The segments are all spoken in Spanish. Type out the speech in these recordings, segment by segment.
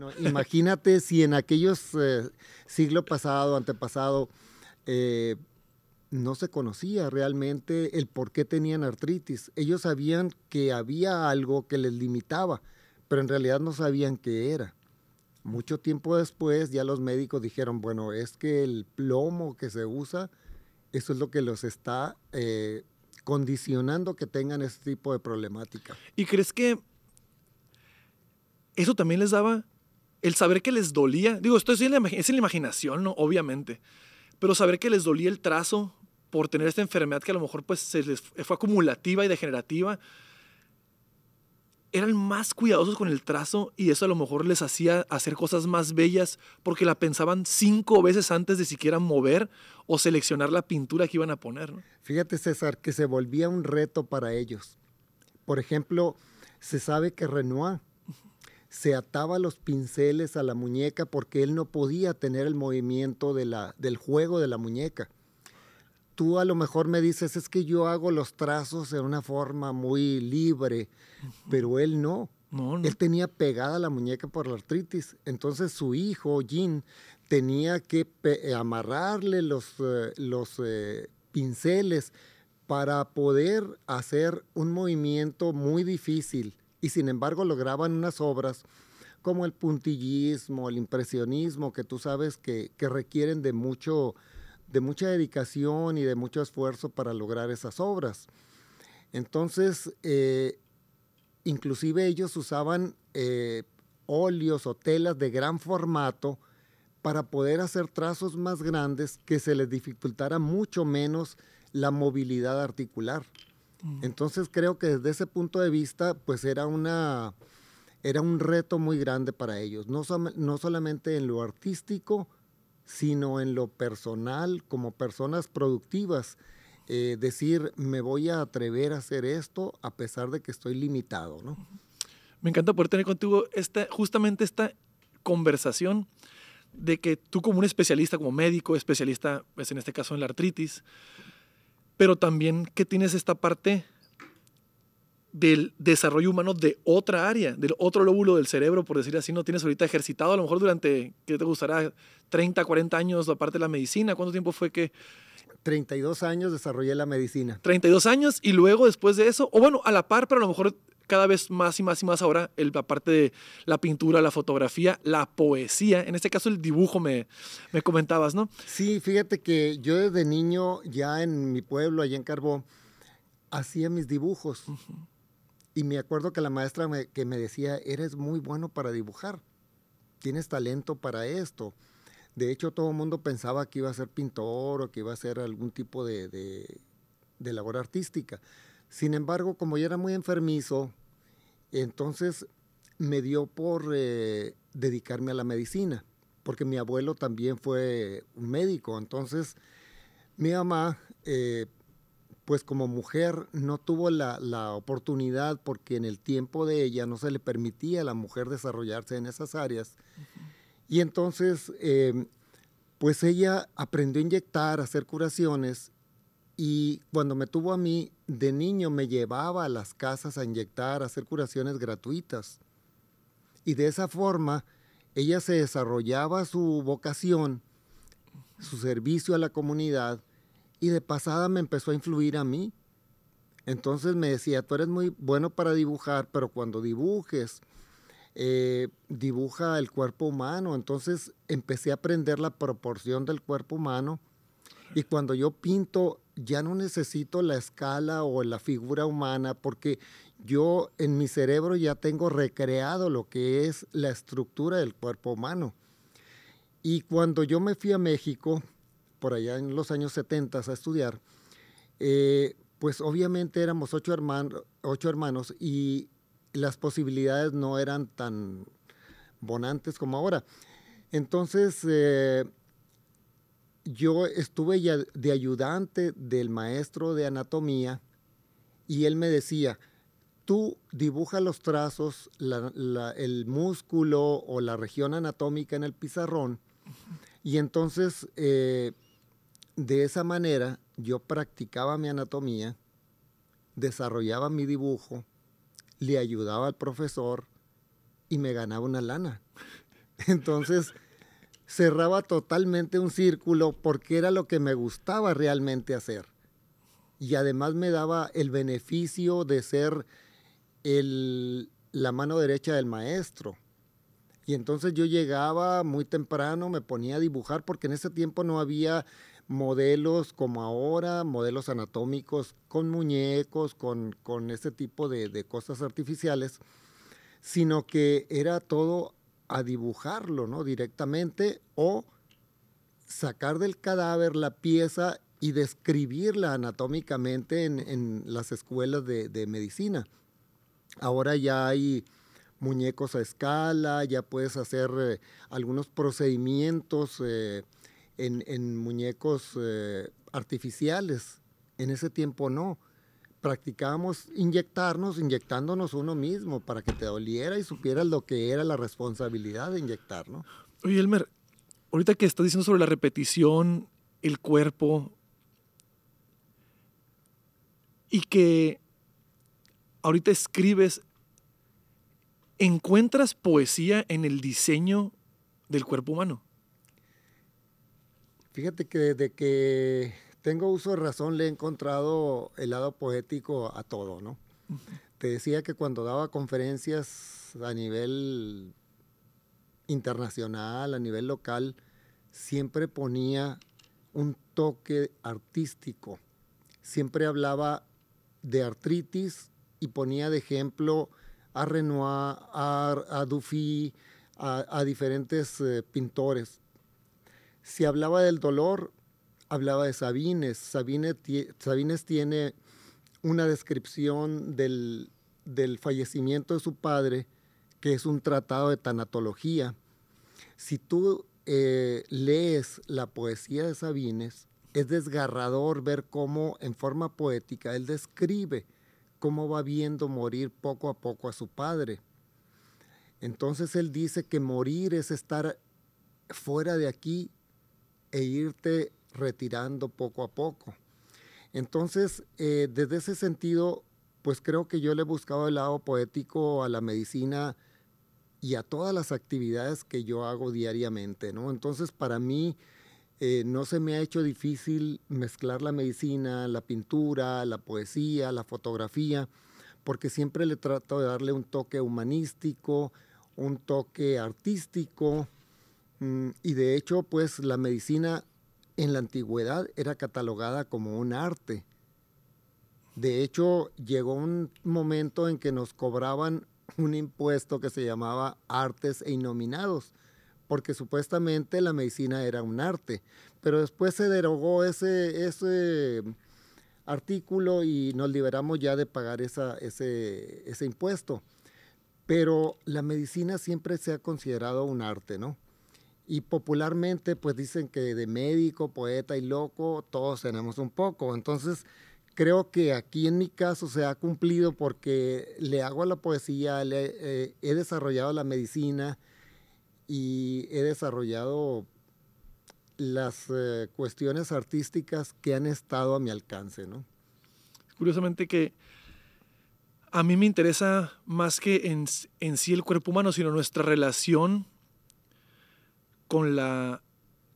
Bueno, imagínate si en aquellos siglos eh, siglo pasado, antepasado, eh, no se conocía realmente el por qué tenían artritis. Ellos sabían que había algo que les limitaba, pero en realidad no sabían qué era. Mucho tiempo después ya los médicos dijeron, bueno, es que el plomo que se usa, eso es lo que los está eh, condicionando que tengan este tipo de problemática. ¿Y crees que eso también les daba el saber que les dolía, digo, esto es en la, imaginación, ¿no? Obviamente, pero saber que les dolía el trazo por tener esta enfermedad que a lo mejor pues se les fue acumulativa y degenerativa, eran más cuidadosos con el trazo y eso a lo mejor les hacía hacer cosas más bellas porque la pensaban cinco veces antes de siquiera mover o seleccionar la pintura que iban a poner. ¿no? Fíjate César, que se volvía un reto para ellos. Por ejemplo, se sabe que Renoir se ataba los pinceles a la muñeca porque él no podía tener el movimiento de la, del juego de la muñeca. Tú a lo mejor me dices, es que yo hago los trazos en una forma muy libre, pero él no. Él tenía pegada la muñeca por la artritis. Entonces su hijo, Jin, tenía que eh, amarrarle los, eh, los eh, pinceles para poder hacer un movimiento muy difícil y sin embargo lograban unas obras como el puntillismo, el impresionismo, que tú sabes que, requieren de, mucho, de mucha dedicación y de mucho esfuerzo para lograr esas obras. Entonces, eh, inclusive ellos usaban eh, óleos o telas de gran formato para poder hacer trazos más grandes que se les dificultara mucho menos la movilidad articular. Entonces creo que desde ese punto de vista, pues era una era un reto muy grande para ellos, no, no solamente en lo artístico, sino en lo personal, como personas productivas. Eh, decir, me voy a atrever a hacer esto a pesar de que estoy limitado, ¿no? Me encanta poder tener contigo esta, justamente esta conversación de que tú como un especialista, como médico, especialista, pues en este caso en la artritis, pero también ¿qué tienes esta parte del desarrollo humano de otra área, del otro lóbulo del cerebro, por decir así, no tienes ahorita ejercitado, a lo mejor durante, ¿qué te gustará? 30, 40 años, la parte de la medicina, ¿cuánto tiempo fue que... 32 años desarrollé la medicina. 32 años y luego después de eso, o bueno, a la par, pero a lo mejor cada vez más y más y más ahora el, la parte de la pintura, la fotografía, la poesía, en este caso el dibujo me, comentabas, ¿no? Sí, fíjate que yo desde niño ya en mi pueblo, allá en Carbó, hacía mis dibujos. Y me acuerdo que la maestra me, que me decía, eres muy bueno para dibujar, tienes talento para esto. De hecho, todo el mundo pensaba que iba a ser pintor o que iba a ser algún tipo de labor artística. Sin embargo, como yo era muy enfermizo, entonces me dio por eh, dedicarme a la medicina, porque mi abuelo también fue un médico. Entonces, mi mamá, eh, pues como mujer, no tuvo la, oportunidad porque en el tiempo de ella no se le permitía a la mujer desarrollarse en esas áreas. Y entonces, eh, pues ella aprendió a inyectar, a hacer curaciones y cuando me tuvo a mí, de niño me llevaba a las casas a inyectar, a hacer curaciones gratuitas. Y de esa forma, ella se desarrollaba su vocación, su servicio a la comunidad, y de pasada me empezó a influir a mí. Entonces me decía, tú eres muy bueno para dibujar, pero cuando dibujes, eh, dibuja el cuerpo humano. Entonces empecé a aprender la proporción del cuerpo humano. Y cuando yo pinto ya no necesito la escala o la figura humana porque yo en mi cerebro ya tengo recreado lo que es la estructura del cuerpo humano. Y cuando yo me fui a México, por allá en los años 70 a estudiar, eh, pues obviamente éramos ocho, hermanos, ocho hermanos y las posibilidades no eran tan bonantes como ahora. Entonces, eh, yo estuve ya de ayudante del maestro de anatomía y él me decía, tú dibuja los trazos, el músculo o la región anatómica en el pizarrón y entonces eh, de esa manera yo practicaba mi anatomía, desarrollaba mi dibujo, le ayudaba al profesor y me ganaba una lana. Entonces cerraba totalmente un círculo porque era lo que me gustaba realmente hacer. Y además me daba el beneficio de ser el, la mano derecha del maestro. Y entonces yo llegaba muy temprano, me ponía a dibujar porque en ese tiempo no había modelos como ahora, modelos anatómicos con muñecos, con, con este tipo de, de cosas artificiales, sino que era todo a dibujarlo, ¿no? Directamente o sacar del cadáver la pieza y describirla anatómicamente en, las escuelas de, medicina. Ahora ya hay muñecos a escala, ya puedes hacer eh, algunos procedimientos eh, en, muñecos eh, artificiales. En ese tiempo no practicábamos inyectarnos, inyectándonos uno mismo para que te doliera y supieras lo que era la responsabilidad de inyectar, ¿no? Oye, Elmer, ahorita que estás diciendo sobre la repetición, el cuerpo, y que ahorita escribes, ¿encuentras poesía en el diseño del cuerpo humano? Fíjate que desde que tengo uso de razón, le he encontrado el lado poético a todo, ¿no? Te decía que cuando daba conferencias a nivel internacional, a nivel local, siempre ponía un toque artístico. Siempre hablaba de artritis y ponía de ejemplo a Renoir, a, Dufy, a, diferentes eh, pintores. Si hablaba del dolor, hablaba de Sabines. Sabines, tiene una descripción del, fallecimiento de su padre, que es un tratado de tanatología. Si tú eh, lees la poesía de Sabines, es desgarrador ver cómo en forma poética él describe cómo va viendo morir poco a poco a su padre. Entonces él dice que morir es estar fuera de aquí e irte retirando poco a poco. Entonces, eh, desde ese sentido, pues creo que yo le he buscado el lado poético a la medicina y a todas las actividades que yo hago diariamente, ¿no? Entonces, para mí, eh, no se me ha hecho difícil mezclar la medicina, la pintura, la poesía, la fotografía, porque siempre le trato de darle un toque humanístico, un toque artístico, mm, y de hecho, pues la medicina en la antigüedad era catalogada como un arte. De hecho, llegó un momento en que nos cobraban un impuesto que se llamaba artes e innominados, porque supuestamente la medicina era un arte, pero después se derogó ese, ese artículo y nos liberamos ya de pagar esa, ese, ese impuesto. Pero la medicina siempre se ha considerado un arte, ¿no? Y popularmente pues dicen que de médico, poeta y loco todos tenemos un poco. Entonces creo que aquí en mi caso se ha cumplido porque le hago a la poesía, eh, he desarrollado la medicina y he desarrollado las eh, cuestiones artísticas que han estado a mi alcance, ¿no? Curiosamente que a mí me interesa más que en, en sí el cuerpo humano, sino nuestra relación con la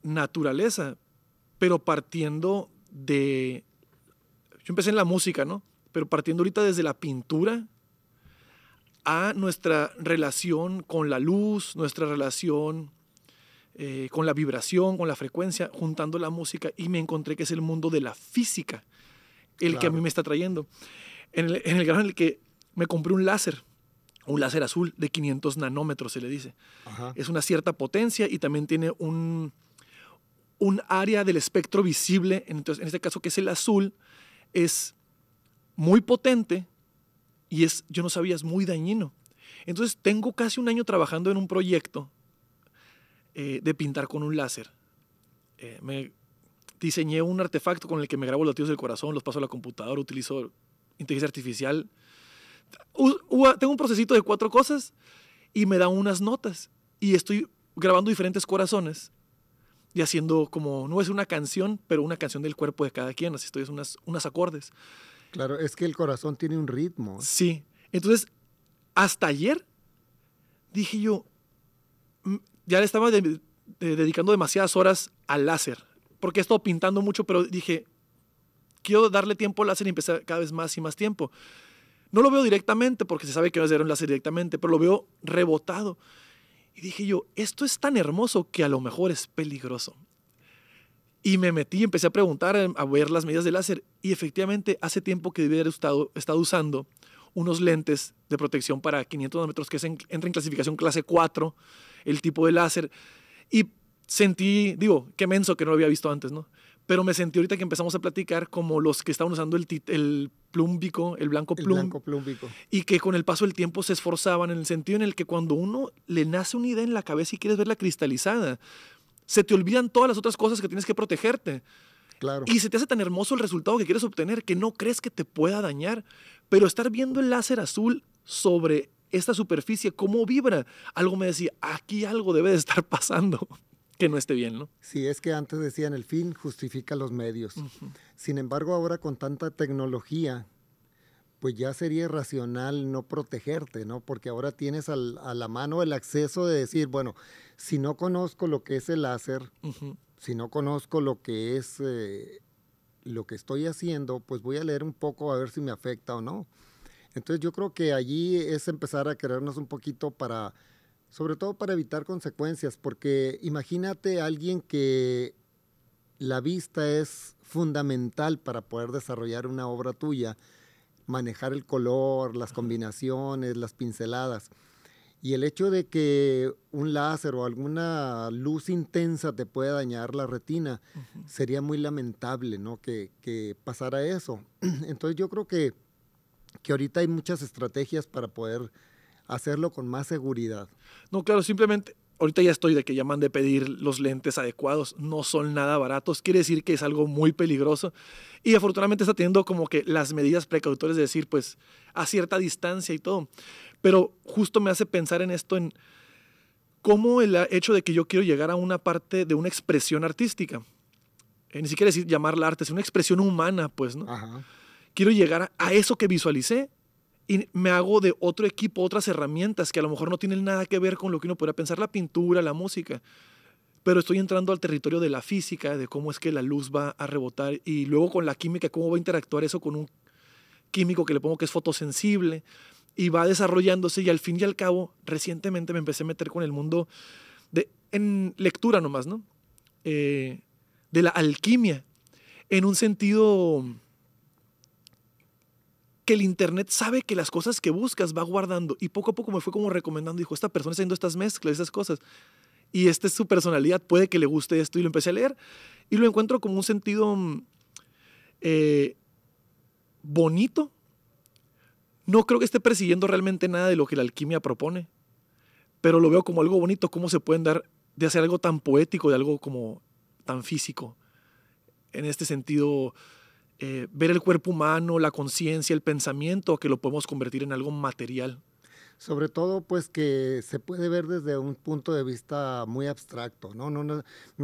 naturaleza, pero partiendo de... Yo empecé en la música, ¿no? Pero partiendo ahorita desde la pintura a nuestra relación con la luz, nuestra relación eh, con la vibración, con la frecuencia, juntando la música y me encontré que es el mundo de la física el que a mí me está trayendo. En el, en el grado en el que me compré un láser un láser azul de 500 nanómetros, se le dice. Es una cierta potencia y también tiene un, un área del espectro visible, entonces, en este caso que es el azul, es muy potente y es, yo no sabía, es muy dañino. Entonces tengo casi un año trabajando en un proyecto eh, de pintar con un láser. Eh, me diseñé un artefacto con el que me grabo los latidos del corazón, los paso a la computadora, utilizo inteligencia artificial tengo un procesito de cuatro cosas y me da unas notas y estoy grabando diferentes corazones y haciendo como, no es una canción, pero una canción del cuerpo de cada quien, así estoy, es unas, unas acordes. Claro, es que el corazón tiene un ritmo. Sí, entonces, hasta ayer dije yo, ya le estaba dedicando demasiadas horas al láser, porque he estado pintando mucho, pero dije, quiero darle tiempo al láser y empezar cada vez más y más tiempo. No lo veo directamente porque se sabe que va a ser un láser directamente, pero lo veo rebotado. Y dije yo, esto es tan hermoso que a lo mejor es peligroso. Y me metí, empecé a preguntar, em, a ver las medidas del láser. Y efectivamente, hace tiempo que había haber estado, usando unos lentes de protección para 500 nanómetros que en, entra en clasificación clase 4, el tipo de láser. Y sentí, digo, qué menso que no lo había visto antes, ¿no? pero me sentí ahorita que empezamos a platicar como los que estaban usando el, el plúmbico, el blanco plum, Y que con el paso del tiempo se esforzaban en el sentido en el que cuando uno le nace una idea en la cabeza y quieres verla cristalizada, se te olvidan todas las otras cosas que tienes que protegerte. Claro. Y se te hace tan hermoso el resultado que quieres obtener que no crees que te pueda dañar. Pero estar viendo el láser azul sobre esta superficie, cómo vibra, algo me decía, aquí algo debe de estar pasando que no esté bien, ¿no? Sí, es que antes decían el fin justifica los medios. Sin embargo, ahora con tanta tecnología, pues ya sería irracional no protegerte, ¿no? Porque ahora tienes a la mano el acceso de decir, bueno, si no conozco lo que es el láser, si no conozco lo que es eh, lo que estoy haciendo, pues voy a leer un poco a ver si me afecta o no. Entonces yo creo que allí es empezar a querernos un poquito para sobre todo para evitar consecuencias, porque imagínate a alguien que la vista es fundamental para poder desarrollar una obra tuya, manejar el color, las combinaciones, las pinceladas. Y el hecho de que un láser o alguna luz intensa te pueda dañar la retina, sería muy lamentable ¿no? que, que pasara eso. Entonces yo creo que, que ahorita hay muchas estrategias para poder hacerlo con más seguridad. No, claro, simplemente ahorita ya estoy de que llaman de pedir los lentes adecuados, no son nada baratos, quiere decir que es algo muy peligroso y afortunadamente está teniendo como que las medidas precautorias de decir pues a cierta distancia y todo, pero justo me hace pensar en esto, en cómo el hecho de que yo quiero llegar a una parte de una expresión artística, eh, ni siquiera decir llamarla arte, es una expresión humana pues, ¿no? Quiero llegar a eso que visualicé y me hago de otro equipo, otras herramientas que a lo mejor no tienen nada que ver con lo que uno podría pensar, la pintura, la música. Pero estoy entrando al territorio de la física, de cómo es que la luz va a rebotar y luego con la química, cómo va a interactuar eso con un químico que le pongo que es fotosensible y va desarrollándose y al fin y al cabo, recientemente me empecé a meter con el mundo de, en lectura nomás, ¿no? Eh, de la alquimia, en un sentido que el Internet sabe que las cosas que buscas va guardando. Y poco a poco me fue como recomendando, dijo, esta persona está haciendo estas mezclas, estas cosas. Y esta es su personalidad, puede que le guste esto. Y lo empecé a leer. Y lo encuentro como un sentido mm, eh, bonito. No creo que esté persiguiendo realmente nada de lo que la alquimia propone, pero lo veo como algo bonito, cómo se pueden dar de hacer algo tan poético, de algo como tan físico. En este sentido, eh, ver el cuerpo humano, la conciencia, el pensamiento, que lo podemos convertir en algo material. Sobre todo, pues que se puede ver desde un punto de vista muy abstracto, no,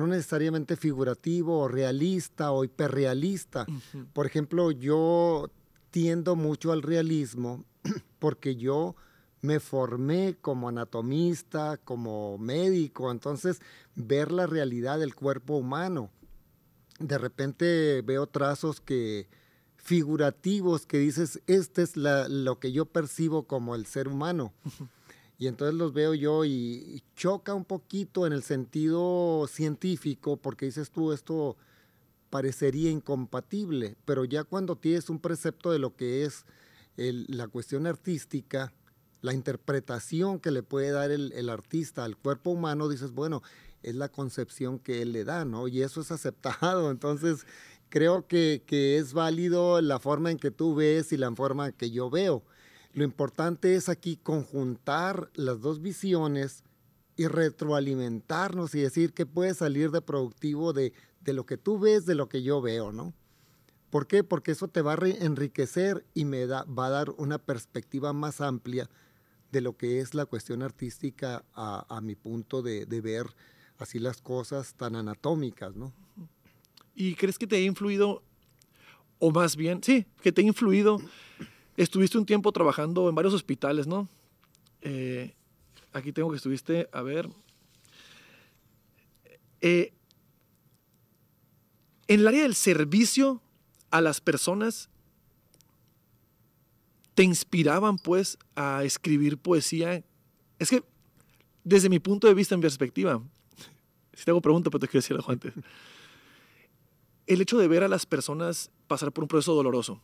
necesariamente figurativo o realista o hiperrealista. Por ejemplo, yo tiendo mucho al realismo porque yo me formé como anatomista, como médico, entonces ver la realidad del cuerpo humano de repente veo trazos que figurativos que dices, este es lo que yo percibo como el ser humano. Y entonces los veo yo y, choca un poquito en el sentido científico porque dices tú, esto parecería incompatible, pero ya cuando tienes un precepto de lo que es la cuestión artística, la interpretación que le puede dar el, el artista al cuerpo humano, dices, bueno, es la concepción que él le da, ¿no? Y eso es aceptado. Entonces, creo que, es válido la forma en que tú ves y la forma que yo veo. Lo importante es aquí conjuntar las dos visiones y retroalimentarnos y decir que puede salir de productivo de, lo que tú ves, de lo que yo veo, ¿no? ¿Por qué? Porque eso te va a enriquecer y me va a dar una perspectiva más amplia de lo que es la cuestión artística a, mi punto de, de ver así las cosas tan anatómicas, ¿no? ¿Y crees que te ha influido, o más bien, sí, que te ha influido? Estuviste un tiempo trabajando en varios hospitales, ¿no? Eh, aquí tengo que estuviste, a ver. Eh, en el área del servicio a las personas, ¿te inspiraban pues a escribir poesía? Es que desde mi punto de vista, en perspectiva, si te hago pregunta, pero te quiero decir algo antes. El hecho de ver a las personas pasar por un proceso doloroso,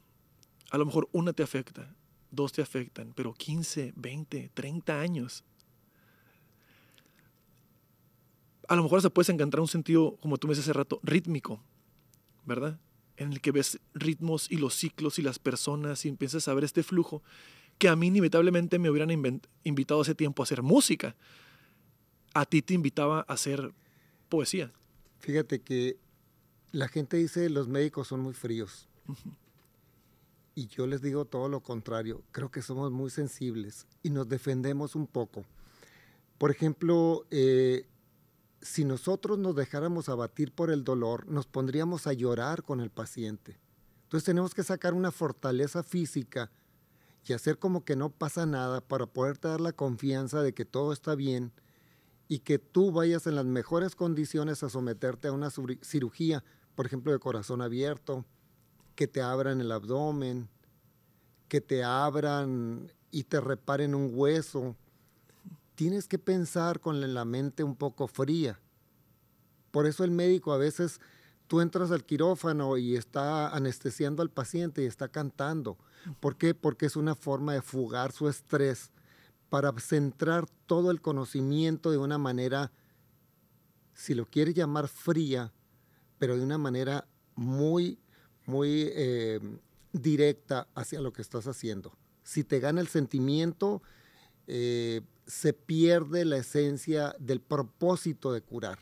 a lo mejor una te afecta, dos te afectan, pero 15, 20, 30 años. A lo mejor se puedes encontrar un sentido, como tú me dices hace rato, rítmico, ¿verdad? En el que ves ritmos y los ciclos y las personas y empiezas a ver este flujo que a mí inevitablemente me hubieran invitado hace tiempo a hacer música. A ti te invitaba a hacer poesía. Fíjate que la gente dice los médicos son muy fríos. Y yo les digo todo lo contrario. Creo que somos muy sensibles y nos defendemos un poco. Por ejemplo, eh, si nosotros nos dejáramos abatir por el dolor, nos pondríamos a llorar con el paciente. Entonces tenemos que sacar una fortaleza física y hacer como que no pasa nada para poderte dar la confianza de que todo está bien y que tú vayas en las mejores condiciones a someterte a una cirugía, por ejemplo, de corazón abierto, que te abran el abdomen, que te abran y te reparen un hueso. Tienes que pensar con la mente un poco fría. Por eso el médico a veces tú entras al quirófano y está anestesiando al paciente y está cantando. ¿Por qué? Porque es una forma de fugar su estrés para centrar todo el conocimiento de una manera, si lo quiere llamar fría, pero de una manera muy, muy eh, directa hacia lo que estás haciendo. Si te gana el sentimiento, eh, se pierde la esencia del propósito de curar.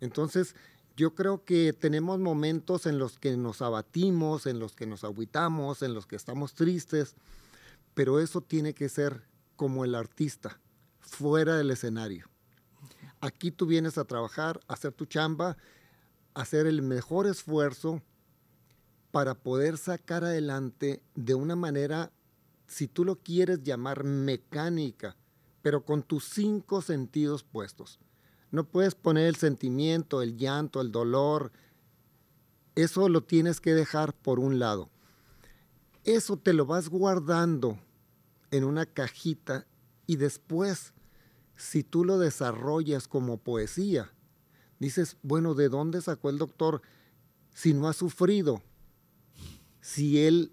Entonces, yo creo que tenemos momentos en los que nos abatimos, en los que nos aguitamos, en los que estamos tristes, pero eso tiene que ser como el artista, fuera del escenario. Aquí tú vienes a trabajar, a hacer tu chamba, a hacer el mejor esfuerzo para poder sacar adelante de una manera, si tú lo quieres llamar mecánica, pero con tus cinco sentidos puestos. No puedes poner el sentimiento, el llanto, el dolor. Eso lo tienes que dejar por un lado. Eso te lo vas guardando en una cajita y después, si tú lo desarrollas como poesía, dices, bueno, ¿de dónde sacó el doctor si no ha sufrido? Si él,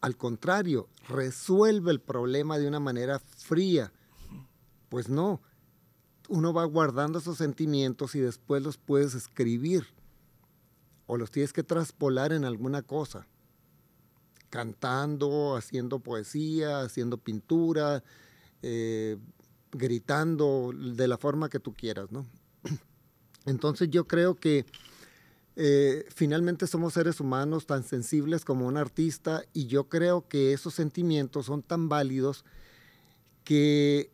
al contrario, resuelve el problema de una manera fría, pues no, uno va guardando esos sentimientos y después los puedes escribir o los tienes que traspolar en alguna cosa cantando, haciendo poesía, haciendo pintura, eh, gritando de la forma que tú quieras, ¿no? Entonces yo creo que eh, finalmente somos seres humanos tan sensibles como un artista y yo creo que esos sentimientos son tan válidos que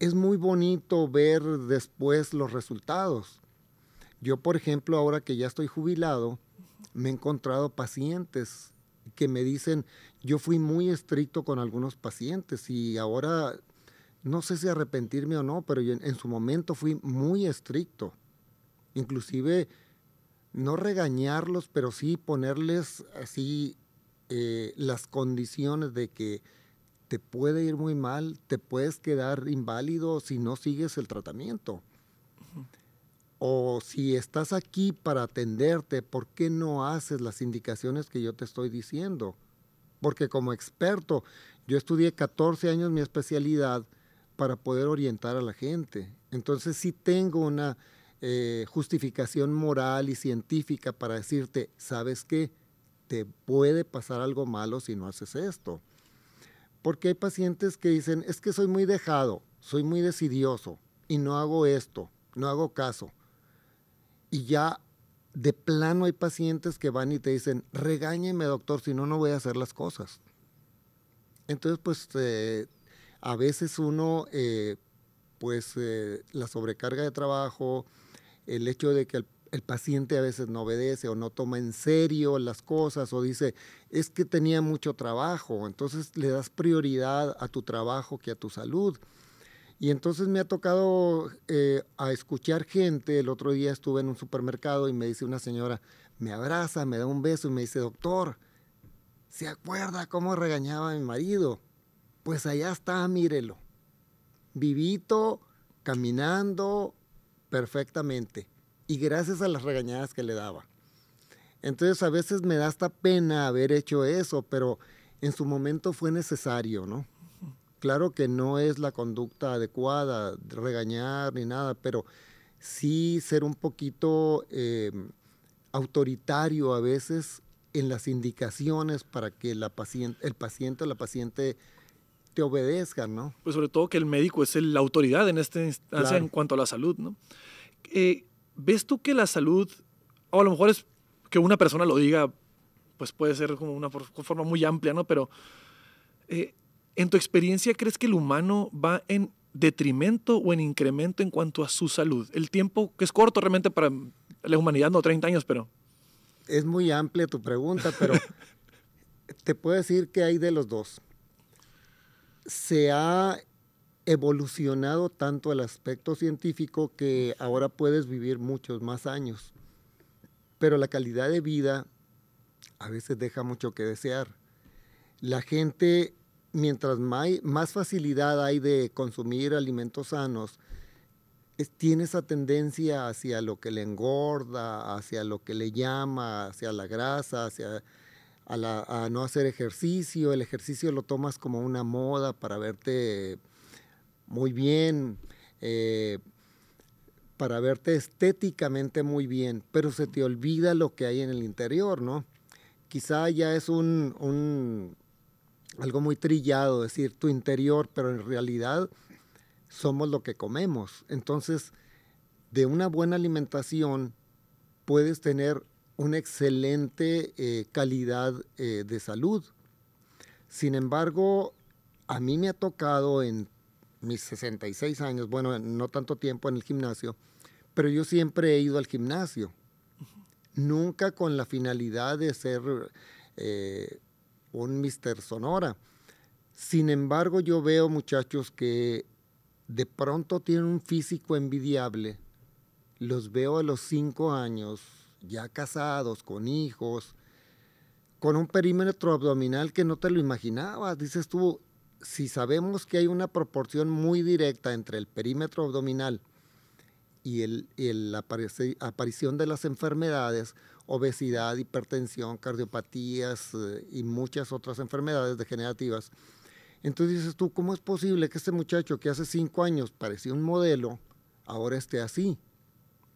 es muy bonito ver después los resultados. Yo, por ejemplo, ahora que ya estoy jubilado, me he encontrado pacientes que me dicen, yo fui muy estricto con algunos pacientes y ahora no sé si arrepentirme o no, pero yo en, su momento fui muy estricto. Inclusive no regañarlos, pero sí ponerles así eh, las condiciones de que te puede ir muy mal, te puedes quedar inválido si no sigues el tratamiento. O si estás aquí para atenderte, ¿por qué no haces las indicaciones que yo te estoy diciendo? Porque como experto, yo estudié 14 años mi especialidad para poder orientar a la gente. Entonces sí tengo una eh, justificación moral y científica para decirte, ¿sabes qué? Te puede pasar algo malo si no haces esto. Porque hay pacientes que dicen, es que soy muy dejado, soy muy decidioso y no hago esto, no hago caso y ya de plano hay pacientes que van y te dicen, regáñeme doctor, si no, no voy a hacer las cosas. Entonces, pues eh, a veces uno, eh, pues eh, la sobrecarga de trabajo, el hecho de que el, paciente a veces no obedece o no toma en serio las cosas o dice, es que tenía mucho trabajo, entonces le das prioridad a tu trabajo que a tu salud. Y entonces me ha tocado eh, a escuchar gente. El otro día estuve en un supermercado y me dice una señora, me abraza, me da un beso y me dice, doctor, ¿se acuerda cómo regañaba a mi marido? Pues allá está, mírelo. Vivito, caminando perfectamente. Y gracias a las regañadas que le daba. Entonces a veces me da hasta pena haber hecho eso, pero en su momento fue necesario, ¿no? Claro que no es la conducta adecuada, regañar ni nada, pero sí ser un poquito eh, autoritario a veces en las indicaciones para que la paciente, el paciente o la paciente te obedezca, ¿no? Pues sobre todo que el médico es la autoridad en esta instancia en cuanto a la salud, ¿no? Eh, ¿Ves tú que la salud, o a lo mejor es que una persona lo diga, pues puede ser como una forma muy amplia, ¿no? Pero eh, ¿En tu experiencia crees que el humano va en detrimento o en incremento en cuanto a su salud? El tiempo, que es corto realmente para la humanidad, no 30 años, pero... Es muy amplia tu pregunta, pero te puedo decir que hay de los dos. Se ha evolucionado tanto el aspecto científico que ahora puedes vivir muchos más años, pero la calidad de vida a veces deja mucho que desear. La gente mientras más, facilidad hay de consumir alimentos sanos, tiene esa tendencia hacia lo que le engorda, hacia lo que le llama, hacia la grasa, hacia a, no hacer ejercicio. El ejercicio lo tomas como una moda para verte muy bien, eh, para verte estéticamente muy bien, pero se te olvida lo que hay en el interior, ¿no? Quizá ya es un algo muy trillado, decir tu interior, pero en realidad somos lo que comemos. Entonces, de una buena alimentación puedes tener una excelente eh, calidad eh, de salud. Sin embargo, a mí me ha tocado en mis 66 años, bueno, no tanto tiempo en el gimnasio, pero yo siempre he ido al gimnasio. Nunca con la finalidad de ser eh, un Mister Sonora. Sin embargo, yo veo muchachos que de pronto tienen un físico envidiable. Los veo a los cinco años, ya casados, con hijos, con un perímetro abdominal que no te lo imaginabas. Dices tú, si sabemos que hay una proporción muy directa entre el perímetro abdominal y el, la aparición de las enfermedades, obesidad, hipertensión, cardiopatías eh, y muchas otras enfermedades degenerativas. Entonces dices tú, ¿cómo es posible que este muchacho que hace cinco años parecía un modelo, ahora esté así?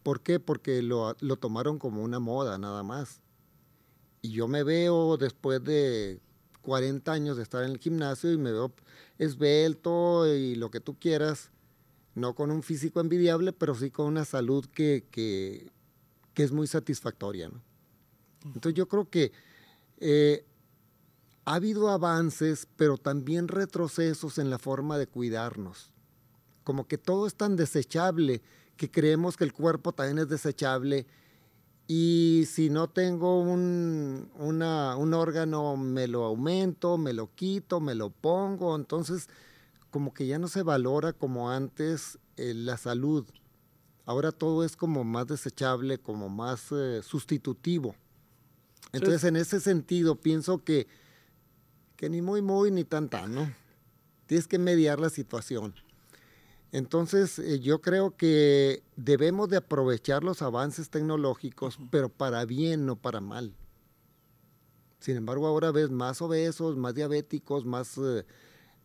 ¿Por qué? Porque lo, lo tomaron como una moda nada más. Y yo me veo después de 40 años de estar en el gimnasio y me veo esbelto y lo que tú quieras, no con un físico envidiable, pero sí con una salud que, es muy satisfactoria. Entonces yo creo que eh, ha habido avances, pero también retrocesos en la forma de cuidarnos. Como que todo es tan desechable que creemos que el cuerpo también es desechable. Y si no tengo un, un órgano, me lo aumento, me lo quito, me lo pongo. Entonces, como que ya no se valora como antes eh, la salud. Ahora todo es como más desechable, como más eh, sustitutivo. Entonces, en ese sentido, pienso que, que ni muy, muy, ni tanta, ¿no? Tienes que mediar la situación. Entonces, eh, yo creo que debemos de aprovechar los avances tecnológicos, pero para bien, no para mal. Sin embargo, ahora ves más obesos, más diabéticos, más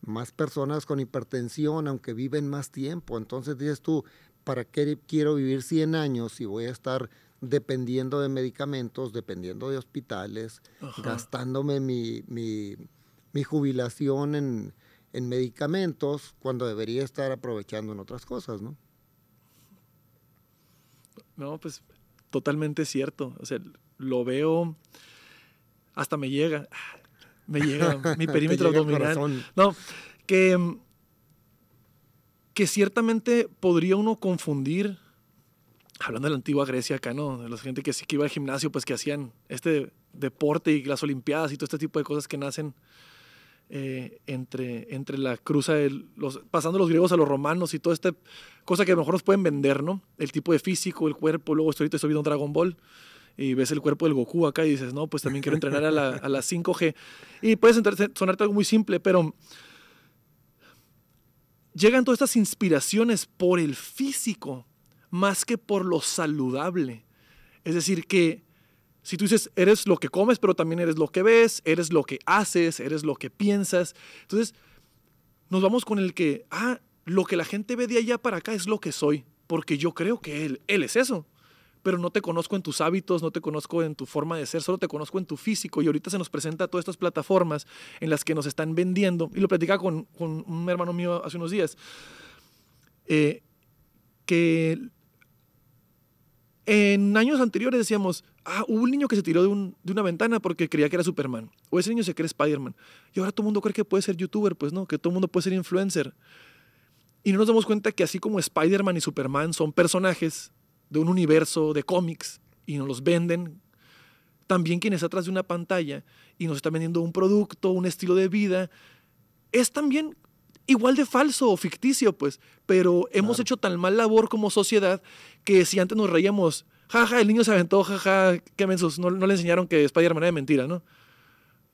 más personas con hipertensión, aunque viven más tiempo. Entonces dices tú, ¿para qué quiero vivir 100 años si voy a estar dependiendo de medicamentos, dependiendo de hospitales, gastándome mi, mi, mi jubilación en, en, medicamentos cuando debería estar aprovechando en otras cosas, ¿no? No, pues totalmente cierto. O sea, lo veo, hasta me llega. Me llega mi perímetro abdominal. No, que, que ciertamente podría uno confundir, hablando de la antigua Grecia acá, ¿no? De la gente que que iba al gimnasio, pues que hacían este deporte y las Olimpiadas y todo este tipo de cosas que nacen eh, entre, entre la cruza, los, pasando los griegos a los romanos y todo esta cosa que a lo mejor nos pueden vender, ¿no? El tipo de físico, el cuerpo, luego estoy, ahorita subido un Dragon Ball y ves el cuerpo del Goku acá y dices, no, pues también quiero entrenar a la, 5G. Y puedes sonarte algo muy simple, pero llegan todas estas inspiraciones por el físico más que por lo saludable. Es decir, que si tú dices, eres lo que comes, pero también eres lo que ves, eres lo que haces, eres lo que piensas. Entonces, nos vamos con el que, ah, lo que la gente ve de allá para acá es lo que soy, porque yo creo que él, él es eso pero no te conozco en tus hábitos, no te conozco en tu forma de ser, solo te conozco en tu físico. Y ahorita se nos presenta todas estas plataformas en las que nos están vendiendo. Y lo platicaba con, un hermano mío hace unos días, eh, que en años anteriores decíamos, ah, hubo un niño que se tiró de, de, una ventana porque creía que era Superman, o ese niño se cree Spider-Man, y ahora todo el mundo cree que puede ser youtuber, pues no, que todo el mundo puede ser influencer. Y no nos damos cuenta que así como Spider-Man y Superman son personajes, de un universo de cómics y nos los venden. También quien está atrás de una pantalla y nos está vendiendo un producto, un estilo de vida, es también igual de falso o ficticio, pues. Pero hemos hecho tan mal labor como sociedad que si antes nos reíamos, jaja, el niño se aventó, jaja, ja, qué mensos, no, le enseñaron que Spider-Man era mentira, ¿no?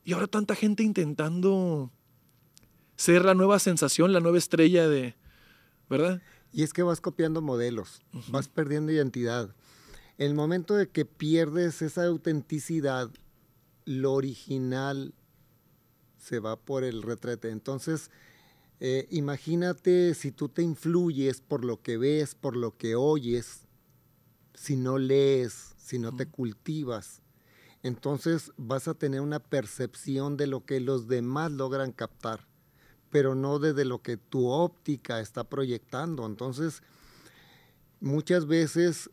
Y ahora tanta gente intentando ser la nueva sensación, la nueva estrella de, ¿verdad? Y es que vas copiando modelos, vas perdiendo identidad. El momento de que pierdes esa autenticidad, lo original se va por el retrete. Entonces, eh, imagínate si tú te influyes por lo que ves, por lo que oyes, si no lees, si no te cultivas, entonces vas a tener una percepción de lo que los demás logran captar pero no desde lo que tu óptica está proyectando. Entonces, muchas veces,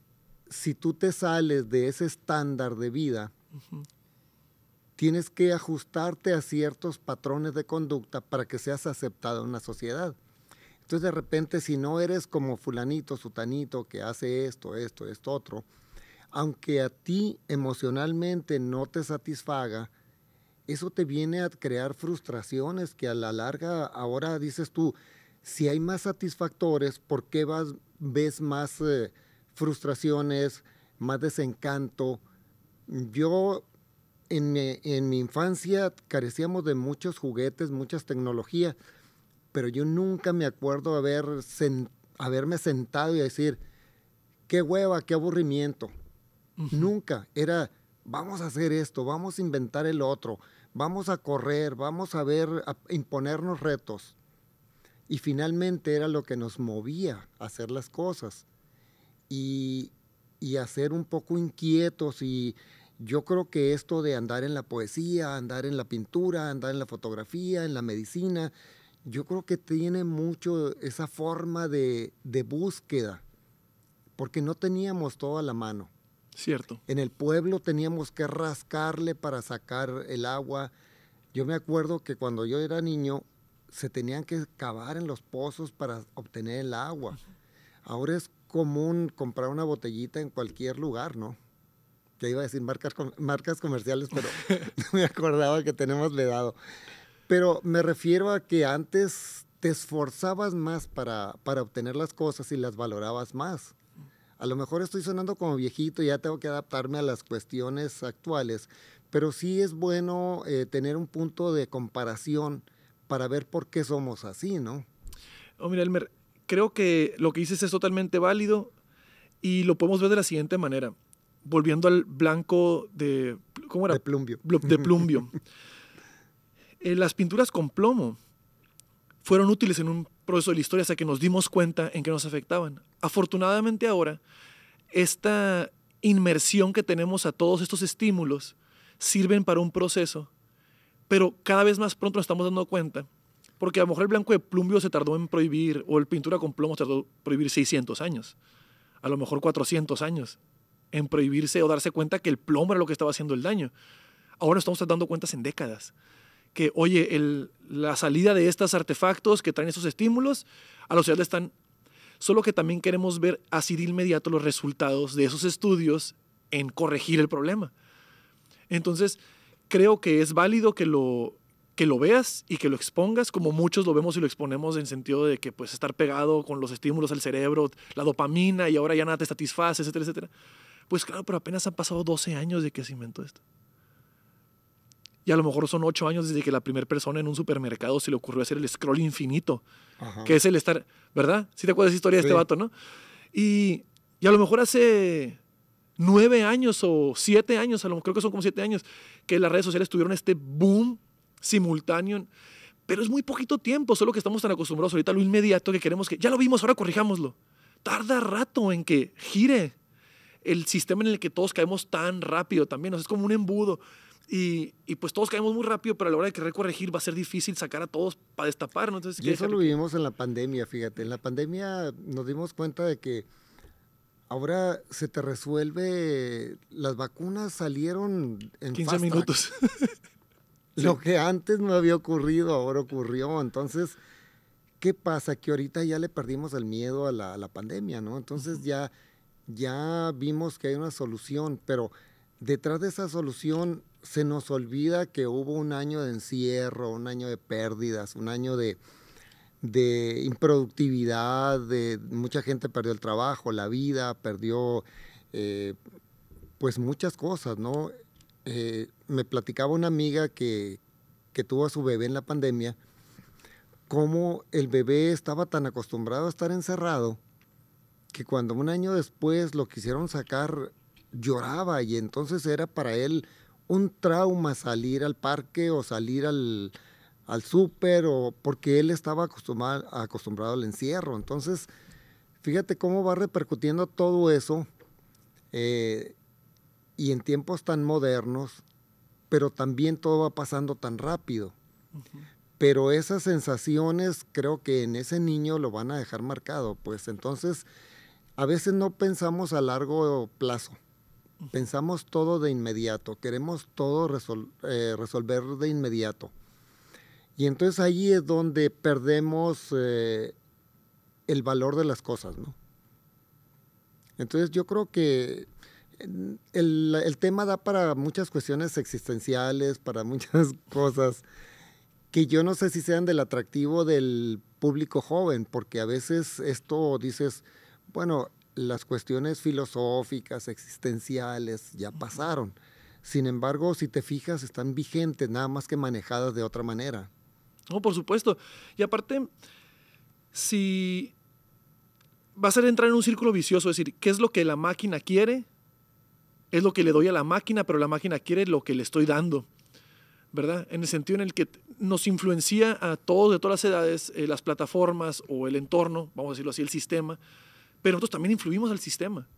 si tú te sales de ese estándar de vida, tienes que ajustarte a ciertos patrones de conducta para que seas aceptado en la sociedad. Entonces, de repente, si no eres como fulanito, sutanito, que hace esto, esto, esto, otro, aunque a ti emocionalmente no te satisfaga, eso te viene a crear frustraciones que a la larga ahora dices tú, si hay más satisfactores, ¿por qué vas, ves más eh, frustraciones, más desencanto? Yo en mi, infancia carecíamos de muchos juguetes, muchas tecnologías, pero yo nunca me acuerdo haber haberme sentado y decir, qué hueva, qué aburrimiento. Nunca. Era, vamos a hacer esto, vamos a inventar el otro, vamos a correr, vamos a ver, a imponernos retos. Y finalmente era lo que nos movía a hacer las cosas y, y a un poco inquietos. Y yo creo que esto de andar en la poesía, andar en la pintura, andar en la fotografía, en la medicina, yo creo que tiene mucho esa forma de, de búsqueda, porque no teníamos toda la mano. En el pueblo teníamos que rascarle para sacar el agua. Yo me acuerdo que cuando yo era niño se tenían que cavar en los pozos para obtener el agua. Ahora es común comprar una botellita en cualquier lugar, ¿no? Ya iba a decir marcas, comerciales, pero no me acordaba que tenemos vedado. Pero me refiero a que antes te esforzabas más para obtener las cosas y las valorabas más. A lo mejor estoy sonando como viejito, y ya tengo que adaptarme a las cuestiones actuales, pero sí es bueno eh, tener un punto de comparación para ver por qué somos así, ¿no? Oh, mira, Elmer, creo que lo que dices es totalmente válido y lo podemos ver de la siguiente manera. Volviendo al blanco de... ¿Cómo era? De plumbio. De plumbio. Eh, las pinturas con plomo fueron útiles en un proceso de la historia hasta que nos dimos cuenta en que nos afectaban. Afortunadamente ahora, esta inmersión que tenemos a todos estos estímulos sirven para un proceso, pero cada vez más pronto estamos dando cuenta, porque a lo mejor el blanco de plumbio se tardó en prohibir, o el pintura con plomo se tardó en prohibir 600 años, a lo mejor 400 años, en prohibirse o darse cuenta que el plomo era lo que estaba haciendo el daño. Ahora estamos dando cuentas en décadas que, oye, la salida de estos artefactos que traen esos estímulos a los ciudadanos están. Solo que también queremos ver así de inmediato los resultados de esos estudios en corregir el problema. Entonces, creo que es válido que lo, que lo veas y que lo expongas, como muchos lo vemos y lo exponemos en sentido de que pues estar pegado con los estímulos al cerebro, la dopamina y ahora ya nada te satisface, etcétera, etcétera. Pues claro, pero apenas han pasado 12 años de que se inventó esto. Y a lo mejor son ocho años desde que la primera persona en un supermercado se le ocurrió hacer el scroll infinito, que es el estar, ¿verdad? Si ¿Sí te acuerdas de historia de este vato, ¿no? Y, y, a lo mejor hace nueve años o siete años, a lo creo que son como siete años, que las redes sociales tuvieron este boom simultáneo. Pero es muy poquito tiempo, solo que estamos tan acostumbrados ahorita a lo inmediato que queremos que ya lo vimos, ahora corrijámoslo. Tarda rato en que gire el sistema en el que todos caemos tan rápido también. O sea, es como un embudo. Y, y, pues todos caemos muy rápido, pero a la hora de querer corregir va a ser difícil sacar a todos para destapar, ¿no? y eso lo vivimos en la pandemia, fíjate. En la pandemia nos dimos cuenta de que ahora se te resuelve, las vacunas salieron en 15 minutos. lo que antes no había ocurrido, ahora ocurrió. Entonces, ¿qué pasa? Que ahorita ya le perdimos el miedo a la, pandemia, ¿no? Entonces ya, ya vimos que hay una solución, pero detrás de esa solución se nos olvida que hubo un año de encierro, un año de pérdidas, un año de, improductividad, de mucha gente perdió el trabajo, la vida, perdió eh, pues muchas cosas, ¿no? Eh, me platicaba una amiga que, que tuvo a su bebé en la pandemia, cómo el bebé estaba tan acostumbrado a estar encerrado que cuando un año después lo quisieron sacar lloraba y entonces era para él un trauma salir al parque o salir al, al súper, porque él estaba acostumbrado, acostumbrado al encierro. Entonces, fíjate cómo va repercutiendo todo eso eh, y en tiempos tan modernos, pero también todo va pasando tan rápido. Pero esas sensaciones creo que en ese niño lo van a dejar marcado, pues entonces a veces no pensamos a largo plazo Pensamos todo de inmediato, queremos todo eh, resolver de inmediato. Y entonces ahí es donde perdemos eh, el valor de las cosas, ¿no? Entonces yo creo que eh, el, el, tema da para muchas cuestiones existenciales, para muchas cosas que yo no sé si sean del atractivo del público joven, porque a veces esto dices, bueno, las cuestiones filosóficas, existenciales, ya pasaron. Sin embargo, si te fijas, están vigentes, nada más que manejadas de otra manera. No, oh, por supuesto. Y aparte, si va a ser entrar en un círculo vicioso, es decir, ¿qué es lo que la máquina quiere? Es lo que le doy a la máquina, pero la máquina quiere lo que le estoy dando. ¿Verdad? En el sentido en el que nos influencia a todos de todas las edades, eh, las plataformas o el entorno, vamos a decirlo así, el sistema, pero nosotros también influimos al sistema.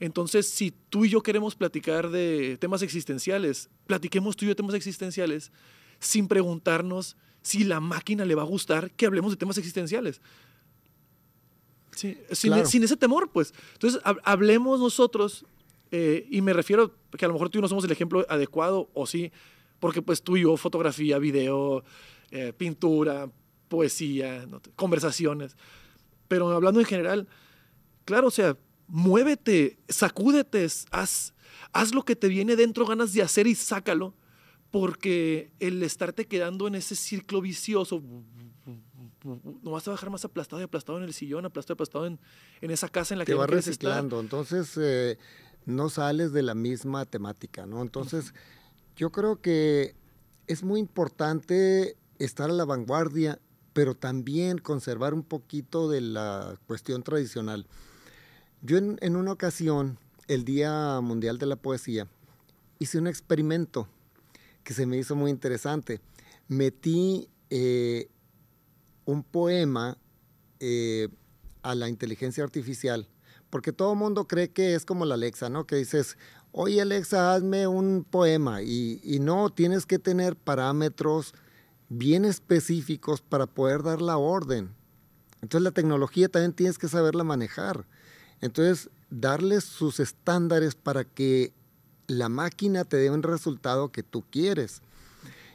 Entonces, si tú y yo queremos platicar de temas existenciales, platiquemos tú y yo de temas existenciales sin preguntarnos si la máquina le va a gustar que hablemos de temas existenciales. Sí, sin, ese temor, pues. Entonces, hablemos nosotros, eh, y me refiero que a lo mejor tú y yo no somos el ejemplo adecuado, o sí, porque pues tú y yo, fotografía, video, eh, pintura, poesía, conversaciones, pero hablando en general, Claro, o sea, muévete, sacúdete, haz, lo que te viene dentro ganas de hacer y sácalo, porque el estarte quedando en ese círculo vicioso, no vas a bajar más aplastado y aplastado en el sillón, aplastado y aplastado en, esa casa en la que... Te vas reciclando, entonces eh, no sales de la misma temática, ¿no? Entonces, yo creo que es muy importante estar a la vanguardia, pero también conservar un poquito de la cuestión tradicional. Yo en, una ocasión, el Día Mundial de la Poesía, hice un experimento que se me hizo muy interesante. Metí eh, un poema eh, a la inteligencia artificial, porque todo el mundo cree que es como la Alexa, ¿no? Que dices, oye Alexa, hazme un poema y, y no, tienes que tener parámetros bien específicos para poder dar la orden. Entonces la tecnología también tienes que saberla manejar. Entonces, darles sus estándares para que la máquina te dé un resultado que tú quieres.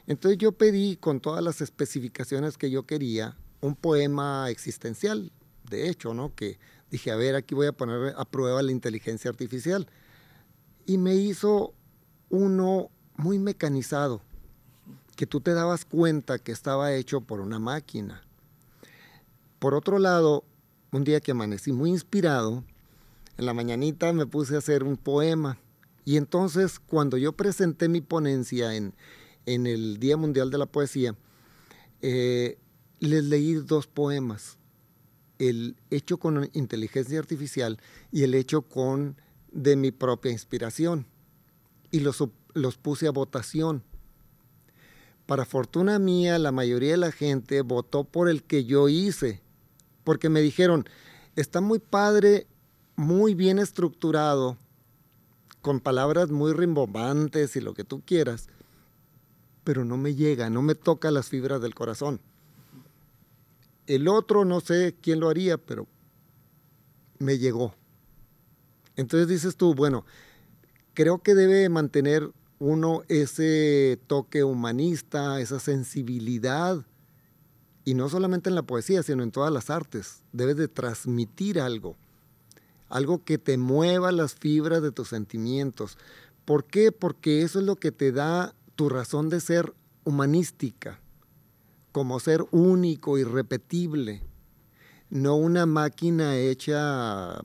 Entonces yo pedí con todas las especificaciones que yo quería un poema existencial, de hecho, ¿no? Que dije, a ver, aquí voy a poner a prueba la inteligencia artificial. Y me hizo uno muy mecanizado, que tú te dabas cuenta que estaba hecho por una máquina. Por otro lado, un día que amanecí muy inspirado, en la mañanita me puse a hacer un poema. Y entonces cuando yo presenté mi ponencia en, el Día Mundial de la Poesía, eh, les leí dos poemas, el hecho con inteligencia artificial y el hecho con de mi propia inspiración. Y los, los puse a votación. Para fortuna mía, la mayoría de la gente votó por el que yo hice, porque me dijeron, está muy padre muy bien estructurado, con palabras muy rimbombantes y lo que tú quieras, pero no me llega, no me toca las fibras del corazón. El otro, no sé quién lo haría, pero me llegó. Entonces dices tú, bueno, creo que debe mantener uno ese toque humanista, esa sensibilidad, y no solamente en la poesía, sino en todas las artes. Debes de transmitir algo algo que te mueva las fibras de tus sentimientos. ¿Por qué? Porque eso es lo que te da tu razón de ser humanística, como ser único, irrepetible, no una máquina hecha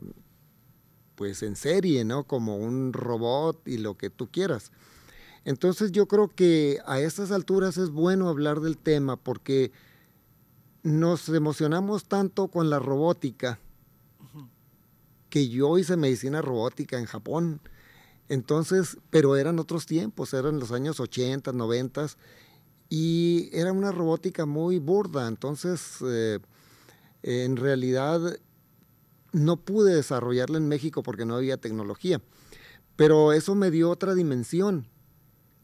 pues en serie, ¿no? Como un robot y lo que tú quieras. Entonces yo creo que a estas alturas es bueno hablar del tema porque nos emocionamos tanto con la robótica que yo hice medicina robótica en Japón. Entonces, pero eran otros tiempos, eran los años 80, 90 y era una robótica muy burda. Entonces, eh, en realidad no pude desarrollarla en México porque no había tecnología. Pero eso me dio otra dimensión,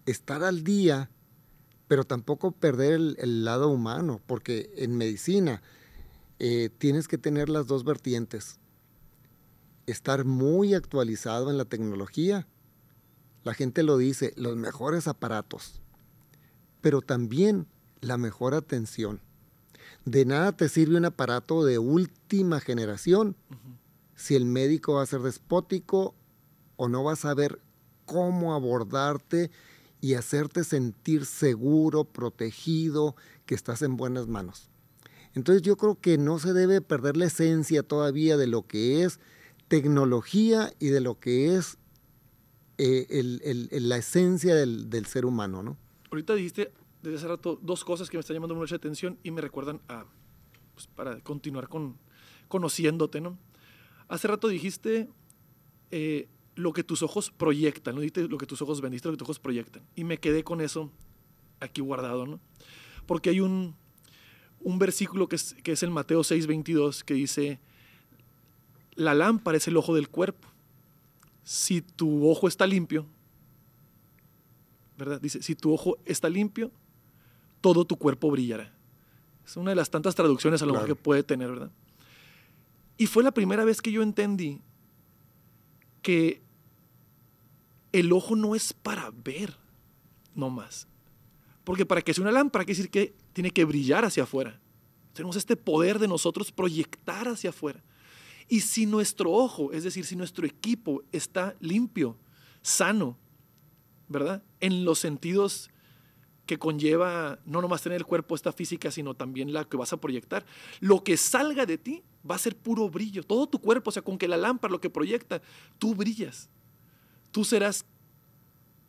estar al día, pero tampoco perder el, lado humano, porque en medicina eh, tienes que tener las dos vertientes, estar muy actualizado en la tecnología. La gente lo dice, los mejores aparatos, pero también la mejor atención. De nada te sirve un aparato de última generación si el médico va a ser despótico o no va a saber cómo abordarte y hacerte sentir seguro, protegido, que estás en buenas manos. Entonces yo creo que no se debe perder la esencia todavía de lo que es tecnología y de lo que es eh, la esencia del, ser humano, ¿no? Ahorita dijiste desde hace rato dos cosas que me están llamando mucha atención y me recuerdan a, pues, para continuar con conociéndote, ¿no? Hace rato dijiste eh, lo que tus ojos proyectan, ¿no? Dijiste lo que tus ojos ven, lo que tus ojos proyectan. Y me quedé con eso aquí guardado, ¿no? Porque hay un, un versículo que es, que es el Mateo 6.22 que dice la lámpara es el ojo del cuerpo. Si tu ojo está limpio, ¿verdad? Dice, si tu ojo está limpio, todo tu cuerpo brillará. Es una de las tantas traducciones a lo que puede tener, ¿verdad? Y fue la primera vez que yo entendí que el ojo no es para ver, no más. Porque para que sea una lámpara, quiere decir que tiene que brillar hacia afuera. Tenemos este poder de nosotros proyectar hacia afuera. Y si nuestro ojo, es decir, si nuestro equipo está limpio, sano, ¿verdad? En los sentidos que conlleva no nomás tener el cuerpo, esta física, sino también la que vas a proyectar. Lo que salga de ti va a ser puro brillo. Todo tu cuerpo, o sea, con que la lámpara, lo que proyecta, tú brillas. Tú serás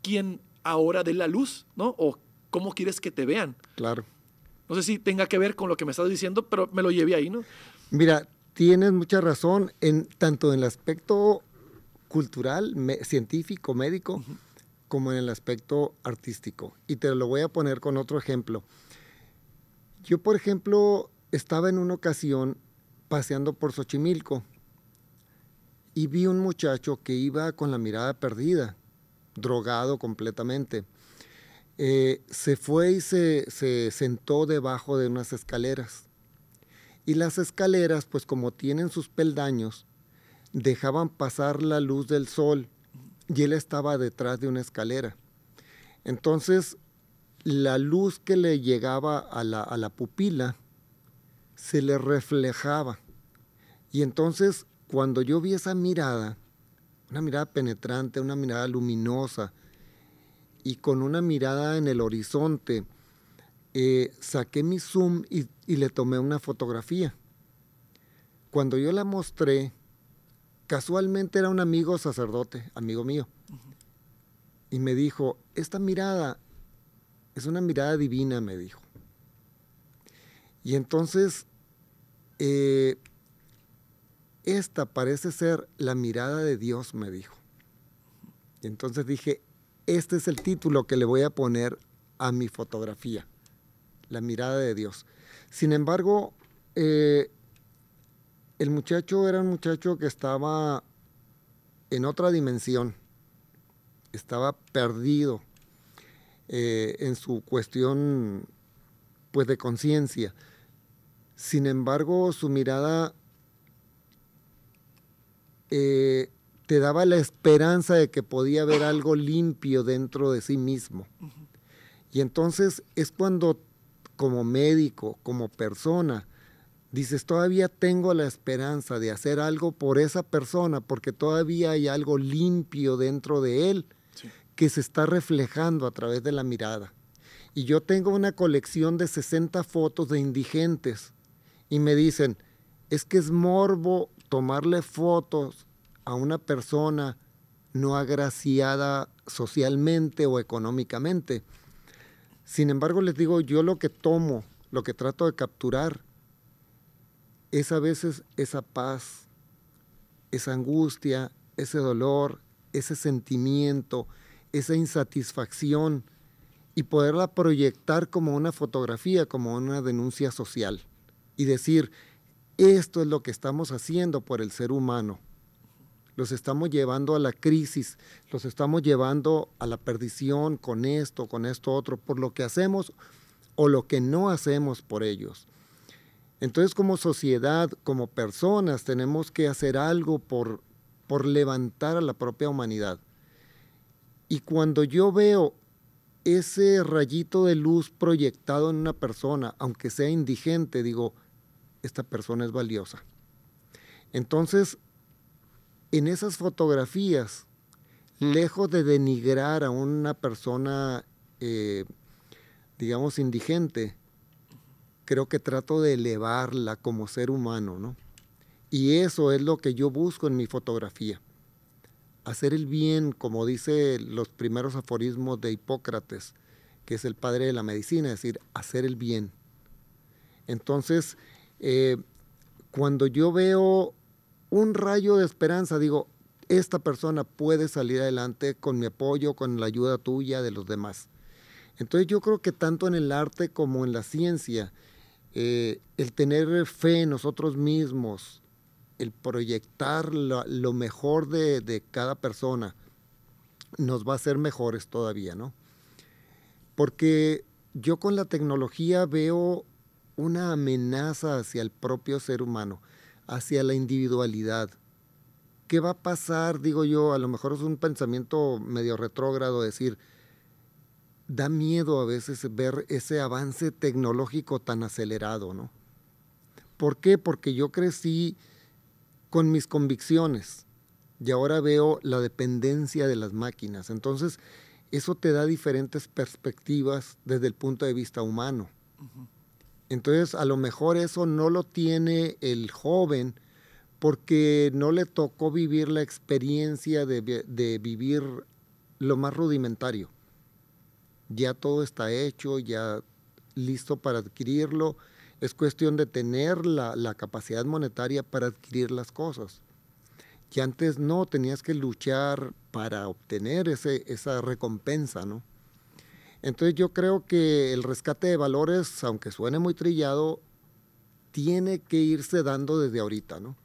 quien ahora dé la luz, ¿no? O cómo quieres que te vean. Claro. No sé si tenga que ver con lo que me estás diciendo, pero me lo llevé ahí, ¿no? Mira, tienes mucha razón, en, tanto en el aspecto cultural, científico, médico, como en el aspecto artístico. Y te lo voy a poner con otro ejemplo. Yo, por ejemplo, estaba en una ocasión paseando por Xochimilco y vi un muchacho que iba con la mirada perdida, drogado completamente. Eh, se fue y se sentó debajo de unas escaleras y las escaleras, pues como tienen sus peldaños, dejaban pasar la luz del sol y él estaba detrás de una escalera. Entonces, la luz que le llegaba a la, a la pupila se le reflejaba. Y entonces, cuando yo vi esa mirada, una mirada penetrante, una mirada luminosa, y con una mirada en el horizonte, eh, saqué mi Zoom y, le tomé una fotografía. Cuando yo la mostré, casualmente era un amigo sacerdote, amigo mío, y me dijo, esta mirada es una mirada divina, me dijo. Y entonces, eh, esta parece ser la mirada de Dios, me dijo. Y entonces dije, este es el título que le voy a poner a mi fotografía la mirada de Dios. Sin embargo, eh, el muchacho era un muchacho que estaba en otra dimensión, estaba perdido eh, en su cuestión pues de conciencia. Sin embargo, su mirada eh, te daba la esperanza de que podía haber algo limpio dentro de sí mismo. Y entonces es cuando como médico, como persona, dices, todavía tengo la esperanza de hacer algo por esa persona, porque todavía hay algo limpio dentro de él que se está reflejando a través de la mirada. Y yo tengo una colección de 60 fotos de indigentes y me dicen, es que es morbo tomarle fotos a una persona no agraciada socialmente o económicamente. Sin embargo, les digo, yo lo que tomo, lo que trato de capturar, es a veces esa paz, esa angustia, ese dolor, ese sentimiento, esa insatisfacción y poderla proyectar como una fotografía, como una denuncia social y decir, esto es lo que estamos haciendo por el ser humano los estamos llevando a la crisis, los estamos llevando a la perdición con esto, con esto otro, por lo que hacemos o lo que no hacemos por ellos. Entonces como sociedad, como personas, tenemos que hacer algo por, por levantar a la propia humanidad. Y cuando yo veo ese rayito de luz proyectado en una persona, aunque sea indigente, digo, esta persona es valiosa. Entonces, en esas fotografías, lejos de denigrar a una persona, eh, digamos, indigente, creo que trato de elevarla como ser humano, ¿no? Y eso es lo que yo busco en mi fotografía. Hacer el bien, como dice los primeros aforismos de Hipócrates, que es el padre de la medicina, es decir, hacer el bien. Entonces, eh, cuando yo veo un rayo de esperanza, digo, esta persona puede salir adelante con mi apoyo, con la ayuda tuya, de los demás. Entonces yo creo que tanto en el arte como en la ciencia, eh, el tener fe en nosotros mismos, el proyectar lo, mejor de, de, cada persona, nos va a hacer mejores todavía, ¿no? Porque yo con la tecnología veo una amenaza hacia el propio ser humano hacia la individualidad. ¿Qué va a pasar? Digo yo, a lo mejor es un pensamiento medio retrógrado decir, da miedo a veces ver ese avance tecnológico tan acelerado, ¿no? ¿Por qué? Porque yo crecí con mis convicciones y ahora veo la dependencia de las máquinas. Entonces, eso te da diferentes perspectivas desde el punto de vista humano. Ajá. Entonces, a lo mejor eso no lo tiene el joven porque no le tocó vivir la experiencia de, vivir lo más rudimentario. Ya todo está hecho, ya listo para adquirirlo. Es cuestión de tener la, capacidad monetaria para adquirir las cosas que antes no, tenías que luchar para obtener ese, esa recompensa, ¿no? Entonces yo creo que el rescate de valores, aunque suene muy trillado, tiene que irse dando desde ahorita, ¿no?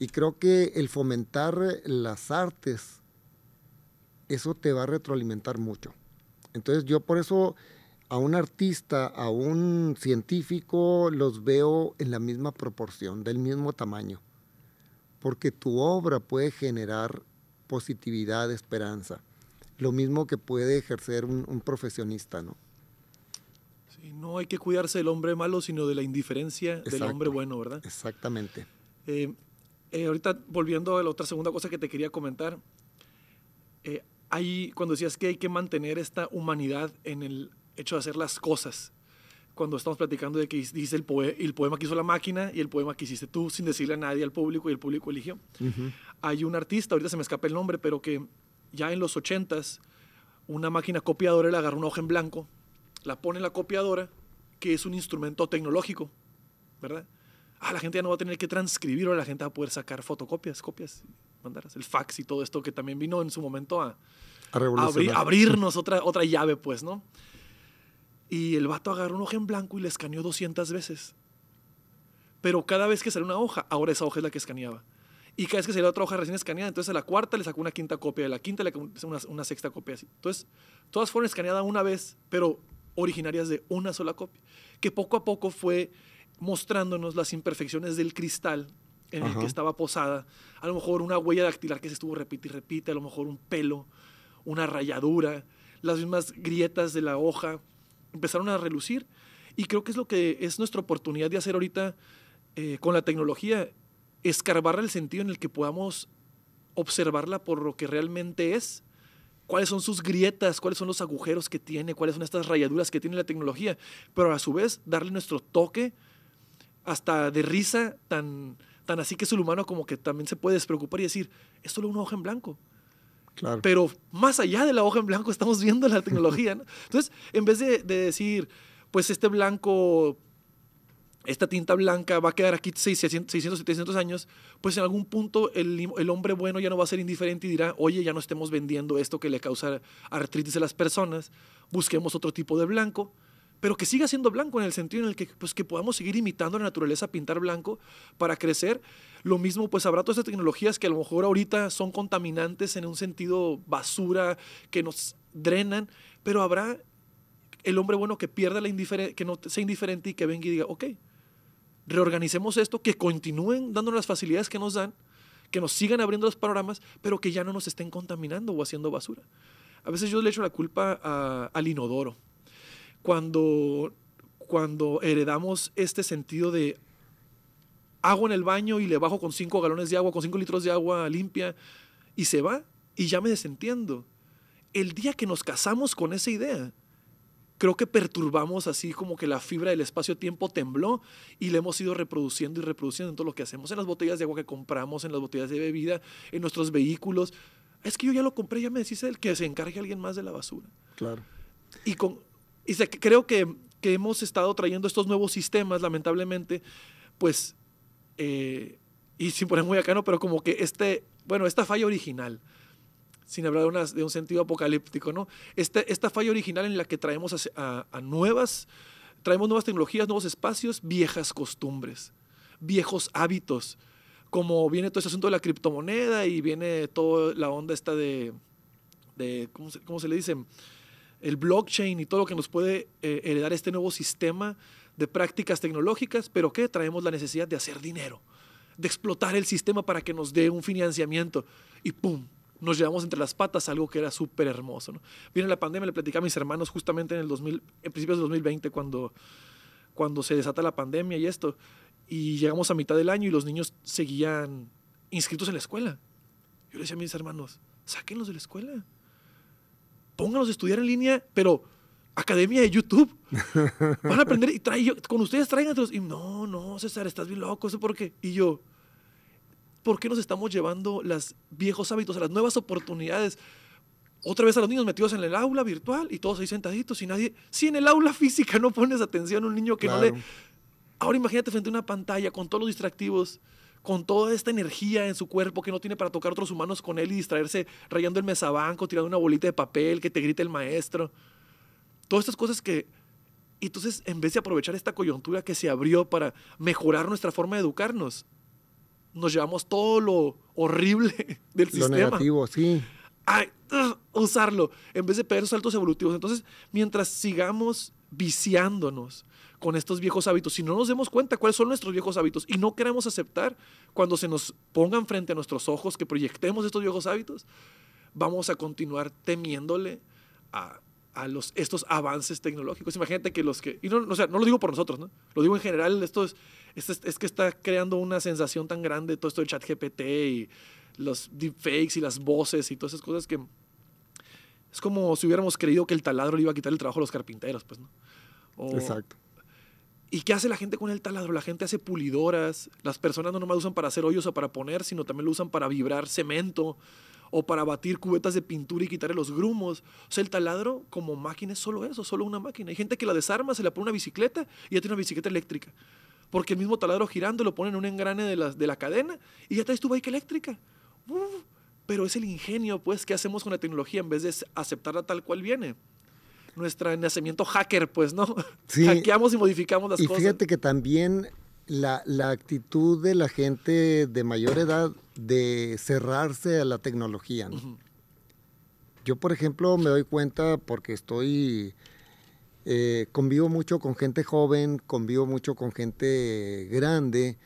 Y creo que el fomentar las artes, eso te va a retroalimentar mucho. Entonces yo por eso a un artista, a un científico, los veo en la misma proporción, del mismo tamaño, porque tu obra puede generar positividad, esperanza lo mismo que puede ejercer un, profesionista, ¿no? Sí, no hay que cuidarse del hombre malo, sino de la indiferencia del hombre bueno, ¿verdad? Exactamente. Eh, eh, ahorita volviendo a la otra segunda cosa que te quería comentar, eh, cuando decías que hay que mantener esta humanidad en el hecho de hacer las cosas, cuando estamos platicando de que dice el, el, poema que hizo la máquina y el poema que hiciste tú sin decirle a nadie al público y el público eligió. Hay un artista, ahorita se me escapa el nombre, pero que ya en los 80s, una máquina copiadora le agarra una hoja en blanco, la pone en la copiadora, que es un instrumento tecnológico, ¿verdad? Ah, la gente ya no va a tener que transcribir, ahora la gente va a poder sacar fotocopias, copias, mandarlas, el fax y todo esto que también vino en su momento a, abrirnos otra, otra llave, pues, ¿no? Y el vato agarró una hoja en blanco y la escaneó 200 veces. Pero cada vez que sale una hoja, ahora esa hoja es la que escaneaba. Y cada vez que salió otra hoja recién escaneada, entonces a la cuarta le sacó una quinta copia, a la quinta le sacó una, sexta copia. Así. Entonces, todas fueron escaneadas una vez, pero originarias de una sola copia, que poco a poco fue mostrándonos las imperfecciones del cristal en el que estaba posada. A lo mejor una huella dactilar que se estuvo repite y repite, a lo mejor un pelo, una rayadura, las mismas grietas de la hoja empezaron a relucir. Y creo que es lo que es nuestra oportunidad de hacer ahorita eh, con la tecnología, escarbar el sentido en el que podamos observarla por lo que realmente es, cuáles son sus grietas, cuáles son los agujeros que tiene, cuáles son estas rayaduras que tiene la tecnología, pero a su vez darle nuestro toque hasta de risa tan, tan así que es el humano como que también se puede despreocupar y decir, es solo una hoja en blanco. Claro. Pero más allá de la hoja en blanco estamos viendo la tecnología. Entonces, en vez de decir, pues este blanco esta tinta blanca va a quedar aquí 600, 700 años, pues en algún punto el, hombre bueno ya no va a ser indiferente y dirá, oye, ya no estemos vendiendo esto que le causa artritis a las personas, busquemos otro tipo de blanco, pero que siga siendo blanco en el sentido en el que, pues, que podamos seguir imitando la naturaleza, pintar blanco para crecer. Lo mismo, pues habrá todas estas tecnologías que a lo mejor ahorita son contaminantes en un sentido basura, que nos drenan, pero habrá el hombre bueno que pierda la indiferencia, que no sea indiferente y que venga y diga, ok, reorganicemos esto, que continúen dándonos las facilidades que nos dan, que nos sigan abriendo los panoramas, pero que ya no nos estén contaminando o haciendo basura. A veces yo le echo la culpa al inodoro. Cuando, cuando heredamos este sentido de hago en el baño y le bajo con cinco galones de agua, con cinco litros de agua limpia, y se va, y ya me desentiendo. El día que nos casamos con esa idea, creo que perturbamos así como que la fibra del espacio-tiempo tembló y le hemos ido reproduciendo y reproduciendo en todo lo que hacemos, en las botellas de agua que compramos, en las botellas de bebida, en nuestros vehículos. Es que yo ya lo compré, ya me decís el que se encargue alguien más de la basura. Claro. Y, creo que, hemos estado trayendo estos nuevos sistemas, lamentablemente, pues, eh, y sin poner muy acá, no, pero como que este, bueno, esta falla original sin hablar de, un sentido apocalíptico, ¿no? Este, esta, falla original en la que traemos a, nuevas, traemos nuevas tecnologías, nuevos espacios, viejas costumbres, viejos hábitos, como viene todo ese asunto de la criptomoneda y viene toda la onda esta de, ¿cómo, se, le dice? El blockchain y todo lo que nos puede eh, heredar este nuevo sistema de prácticas tecnológicas, pero que traemos la necesidad de hacer dinero, de explotar el sistema para que nos dé un financiamiento y ¡pum! nos llevamos entre las patas algo que era súper hermoso. Viene la pandemia, le platicaba a mis hermanos justamente en el 2000, en principios de 2020, cuando, cuando se desata la pandemia y esto, y llegamos a mitad del año y los niños seguían inscritos en la escuela. Yo le decía a mis hermanos, sáquenlos de la escuela, pónganlos a estudiar en línea, pero academia de YouTube. Van a aprender y trae, con ustedes tráiganlos. Y no, no, César, estás bien loco, ¿eso por qué? Y yo, ¿Por qué nos estamos llevando los viejos hábitos, a las nuevas oportunidades? Otra vez a los niños metidos en el aula virtual y todos ahí sentaditos y nadie... Si en el aula física no pones atención a un niño que no le... Ahora imagínate frente a una pantalla con todos los distractivos, con toda esta energía en su cuerpo que no tiene para tocar otros humanos con él y distraerse rayando el mesabanco, tirando una bolita de papel, que te grite el maestro. Todas estas cosas que... Entonces, en vez de aprovechar esta coyuntura que se abrió para mejorar nuestra forma de educarnos, nos llevamos todo lo horrible del sistema. Lo negativo, sí. A usarlo, en vez de pedir saltos evolutivos. Entonces, mientras sigamos viciándonos con estos viejos hábitos, si no nos demos cuenta cuáles son nuestros viejos hábitos y no queremos aceptar cuando se nos pongan frente a nuestros ojos que proyectemos estos viejos hábitos, vamos a continuar temiéndole a, los, estos avances tecnológicos. Imagínate que los que, y no, o no lo digo por nosotros, ¿no? lo digo en general, esto es es, que está creando una sensación tan grande todo esto del chat GPT y los deepfakes y las voces y todas esas cosas que es como si hubiéramos creído que el taladro le iba a quitar el trabajo a los carpinteros, pues, ¿no? Exacto. ¿Y qué hace la gente con el taladro? La gente hace pulidoras. Las personas no nomás lo usan para hacer hoyos o para poner, sino también lo usan para vibrar cemento o para batir cubetas de pintura y quitarle los grumos. O sea, el taladro como máquina es solo eso, solo una máquina. Hay gente que la desarma, se la pone una bicicleta y ya tiene una bicicleta eléctrica porque el mismo taladro girando lo ponen en un engrane de la, de la cadena y ya traes tu bike eléctrica. pero es el ingenio, pues, que hacemos con la tecnología en vez de aceptarla tal cual viene? Nuestro nacimiento hacker, pues, ¿no? Hackeamos y modificamos las cosas. Y fíjate que también la, la, actitud de la gente de mayor edad de cerrarse a la tecnología. Yo, por ejemplo, me doy cuenta porque estoy eh, convivo mucho con gente joven, convivo mucho con gente grande,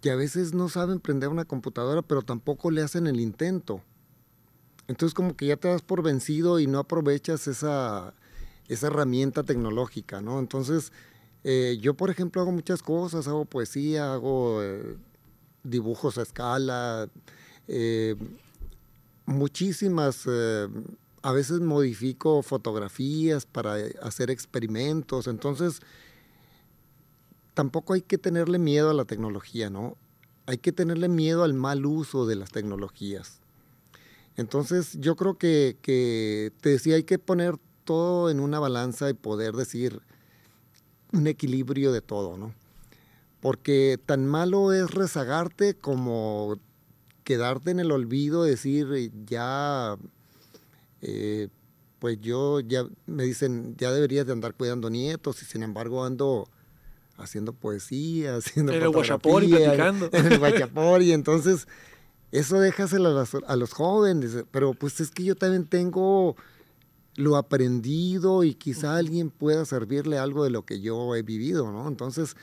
que a veces no saben prender una computadora, pero tampoco le hacen el intento. Entonces como que ya te das por vencido y no aprovechas esa, herramienta tecnológica, ¿no? Entonces eh, yo, por ejemplo, hago muchas cosas, hago poesía, hago eh, dibujos a escala, muchísimas a veces modifico fotografías para eh, hacer experimentos. Entonces, tampoco hay que tenerle miedo a la tecnología, ¿no? Hay que tenerle miedo al mal uso de las tecnologías. Entonces, yo creo que, te decía, hay que poner todo en una balanza y poder decir un equilibrio de todo, ¿no? Porque tan malo es rezagarte como quedarte en el olvido, decir, ya eh, pues yo ya me dicen, ya deberías de andar cuidando nietos y sin embargo ando haciendo poesía, haciendo... En el guachapor y En el entonces eso déjaselo a, a los jóvenes, pero pues es que yo también tengo lo aprendido y quizá alguien pueda servirle algo de lo que yo he vivido, ¿no? Entonces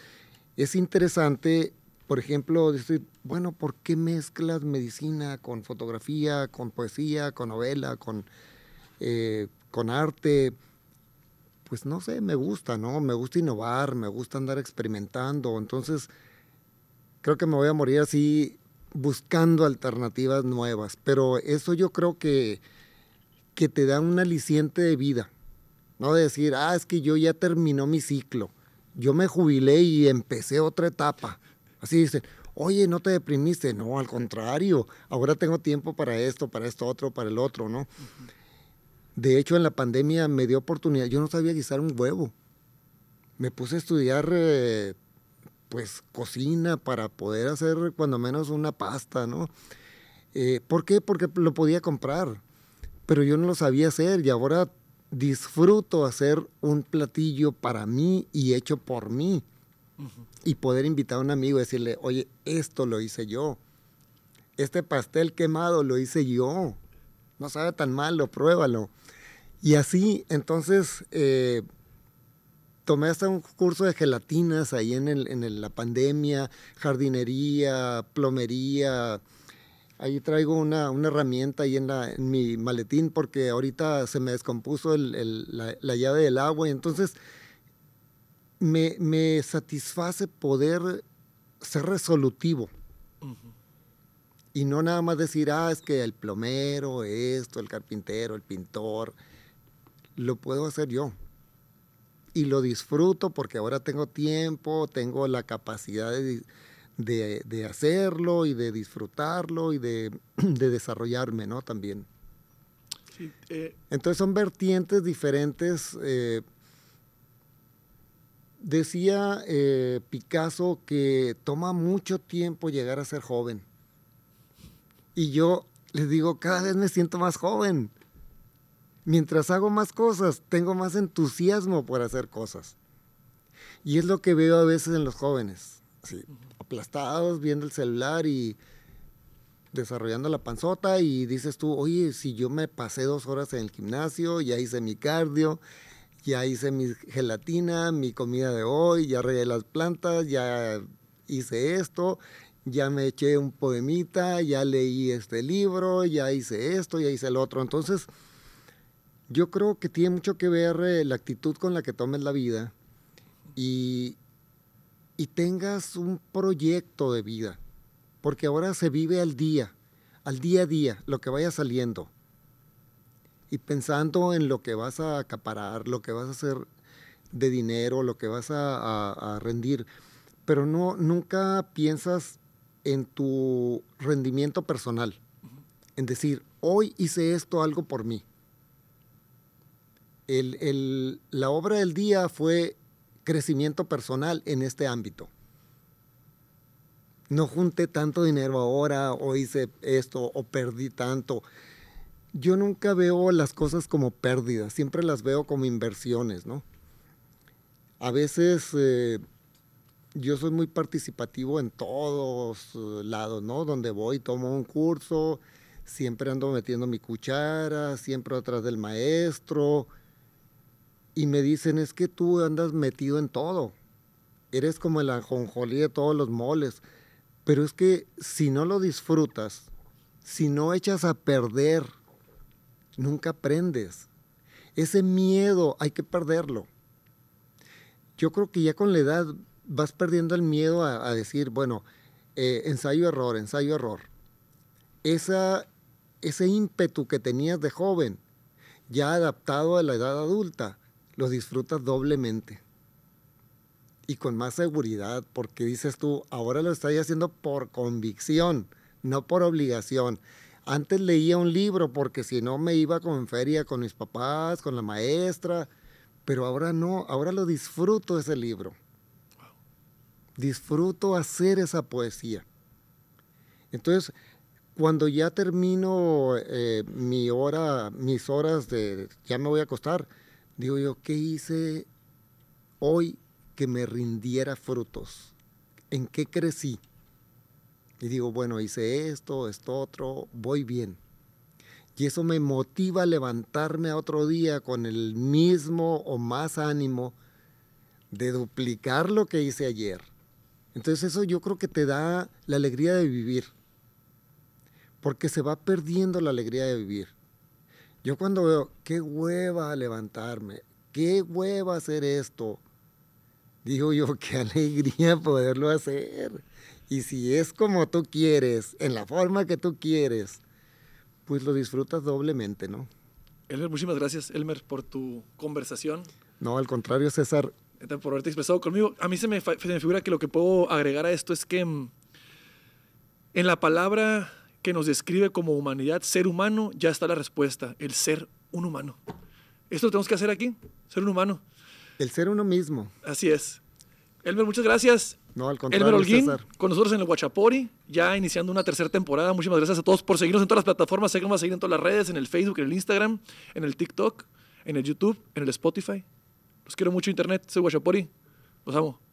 es interesante por ejemplo, decir, bueno, ¿por qué mezclas medicina con fotografía, con poesía, con novela, con, eh, con arte? Pues no sé, me gusta, ¿no? Me gusta innovar, me gusta andar experimentando. Entonces, creo que me voy a morir así buscando alternativas nuevas. Pero eso yo creo que, que te da un aliciente de vida. No decir, ah, es que yo ya terminó mi ciclo. Yo me jubilé y empecé otra etapa. Así dicen, oye, no te deprimiste. No, al contrario, ahora tengo tiempo para esto, para esto otro, para el otro, ¿no? De hecho, en la pandemia me dio oportunidad. Yo no sabía guisar un huevo. Me puse a estudiar, eh, pues, cocina para poder hacer cuando menos una pasta, ¿no? Eh, ¿Por qué? Porque lo podía comprar, pero yo no lo sabía hacer y ahora disfruto hacer un platillo para mí y hecho por mí y poder invitar a un amigo y decirle, oye, esto lo hice yo, este pastel quemado lo hice yo, no sabe tan malo, pruébalo. Y así, entonces, eh, tomé hasta un curso de gelatinas ahí en, en la pandemia, jardinería, plomería. Ahí traigo una, herramienta ahí en, mi maletín porque ahorita se me descompuso la, llave del agua y entonces me, satisface poder ser resolutivo. Y no nada más decir, ah, es que el plomero, esto, el carpintero, el pintor, lo puedo hacer yo. Y lo disfruto porque ahora tengo tiempo, tengo la capacidad de, hacerlo y de disfrutarlo y de, desarrollarme, ¿no? También. Eh. Entonces son vertientes diferentes eh, Decía eh, Picasso que toma mucho tiempo llegar a ser joven. Y yo les digo, cada vez me siento más joven. Mientras hago más cosas, tengo más entusiasmo por hacer cosas. Y es lo que veo a veces en los jóvenes, aplastados, viendo el celular y desarrollando la panzota y dices tú, oye, si yo me pasé dos horas en el gimnasio, ya hice mi cardio, ya hice mi gelatina, mi comida de hoy, ya regué las plantas, ya hice esto, ya me eché un poemita, ya leí este libro, ya hice esto, ya hice el otro. Entonces, yo creo que tiene mucho que ver eh, la actitud con la que tomes la vida y, y tengas un proyecto de vida, porque ahora se vive al día, al día a día, lo que vaya saliendo y pensando en lo que vas a acaparar, lo que vas a hacer de dinero, lo que vas a, rendir, pero no, nunca piensas en tu rendimiento personal, en decir, hoy hice esto algo por mí. El, la obra del día fue crecimiento personal en este ámbito. No junté tanto dinero ahora, o hice esto, o perdí tanto yo nunca veo las cosas como pérdidas, siempre las veo como inversiones, ¿no? A veces eh, yo soy muy participativo en todos eh, lados, ¿no? Donde voy, tomo un curso, siempre ando metiendo mi cuchara, siempre atrás del maestro, y me dicen, es que tú andas metido en todo, eres como el ajonjolí de todos los moles, pero es que si no lo disfrutas, si no echas a perder nunca aprendes. Ese miedo hay que perderlo. Yo creo que ya con la edad vas perdiendo el miedo a, decir, bueno, eh, ensayo-error, ensayo-error. Esa, ese ímpetu que tenías de joven, ya adaptado a la edad adulta, lo disfrutas doblemente. Y con más seguridad, porque dices tú, ahora lo estoy haciendo por convicción, no por obligación. Antes leía un libro porque si no me iba con feria con mis papás, con la maestra, pero ahora no, ahora lo disfruto ese libro. Disfruto hacer esa poesía. Entonces, cuando ya termino eh, mi hora, mis horas de ya me voy a acostar, digo yo, ¿qué hice hoy que me rindiera frutos? ¿En qué crecí? y digo, bueno, hice esto, esto otro, voy bien. Y eso me motiva a levantarme a otro día con el mismo o más ánimo de duplicar lo que hice ayer. Entonces eso yo creo que te da la alegría de vivir, porque se va perdiendo la alegría de vivir. Yo cuando veo, qué hueva levantarme, qué hueva hacer esto, digo yo, qué alegría poderlo hacer. Y si es como tú quieres, en la forma que tú quieres, pues lo disfrutas doblemente, ¿no? Elmer, muchísimas gracias, Elmer, por tu conversación. No, al contrario, César. Por haberte expresado conmigo. A mí se me, figura que lo que puedo agregar a esto es que mm, en la palabra que nos describe como humanidad, ser humano, ya está la respuesta, el ser un humano. Esto lo tenemos que hacer aquí, ser un humano. El ser uno mismo. Así es. Elmer, muchas gracias. No, al contrario. Elmer con nosotros en el Guachapori, ya iniciando una tercera temporada. Muchísimas gracias a todos por seguirnos en todas las plataformas. Seguimos a seguir en todas las redes, en el Facebook, en el Instagram, en el TikTok, en el YouTube, en el Spotify. Los quiero mucho, Internet. Soy Guachapori. Los amo.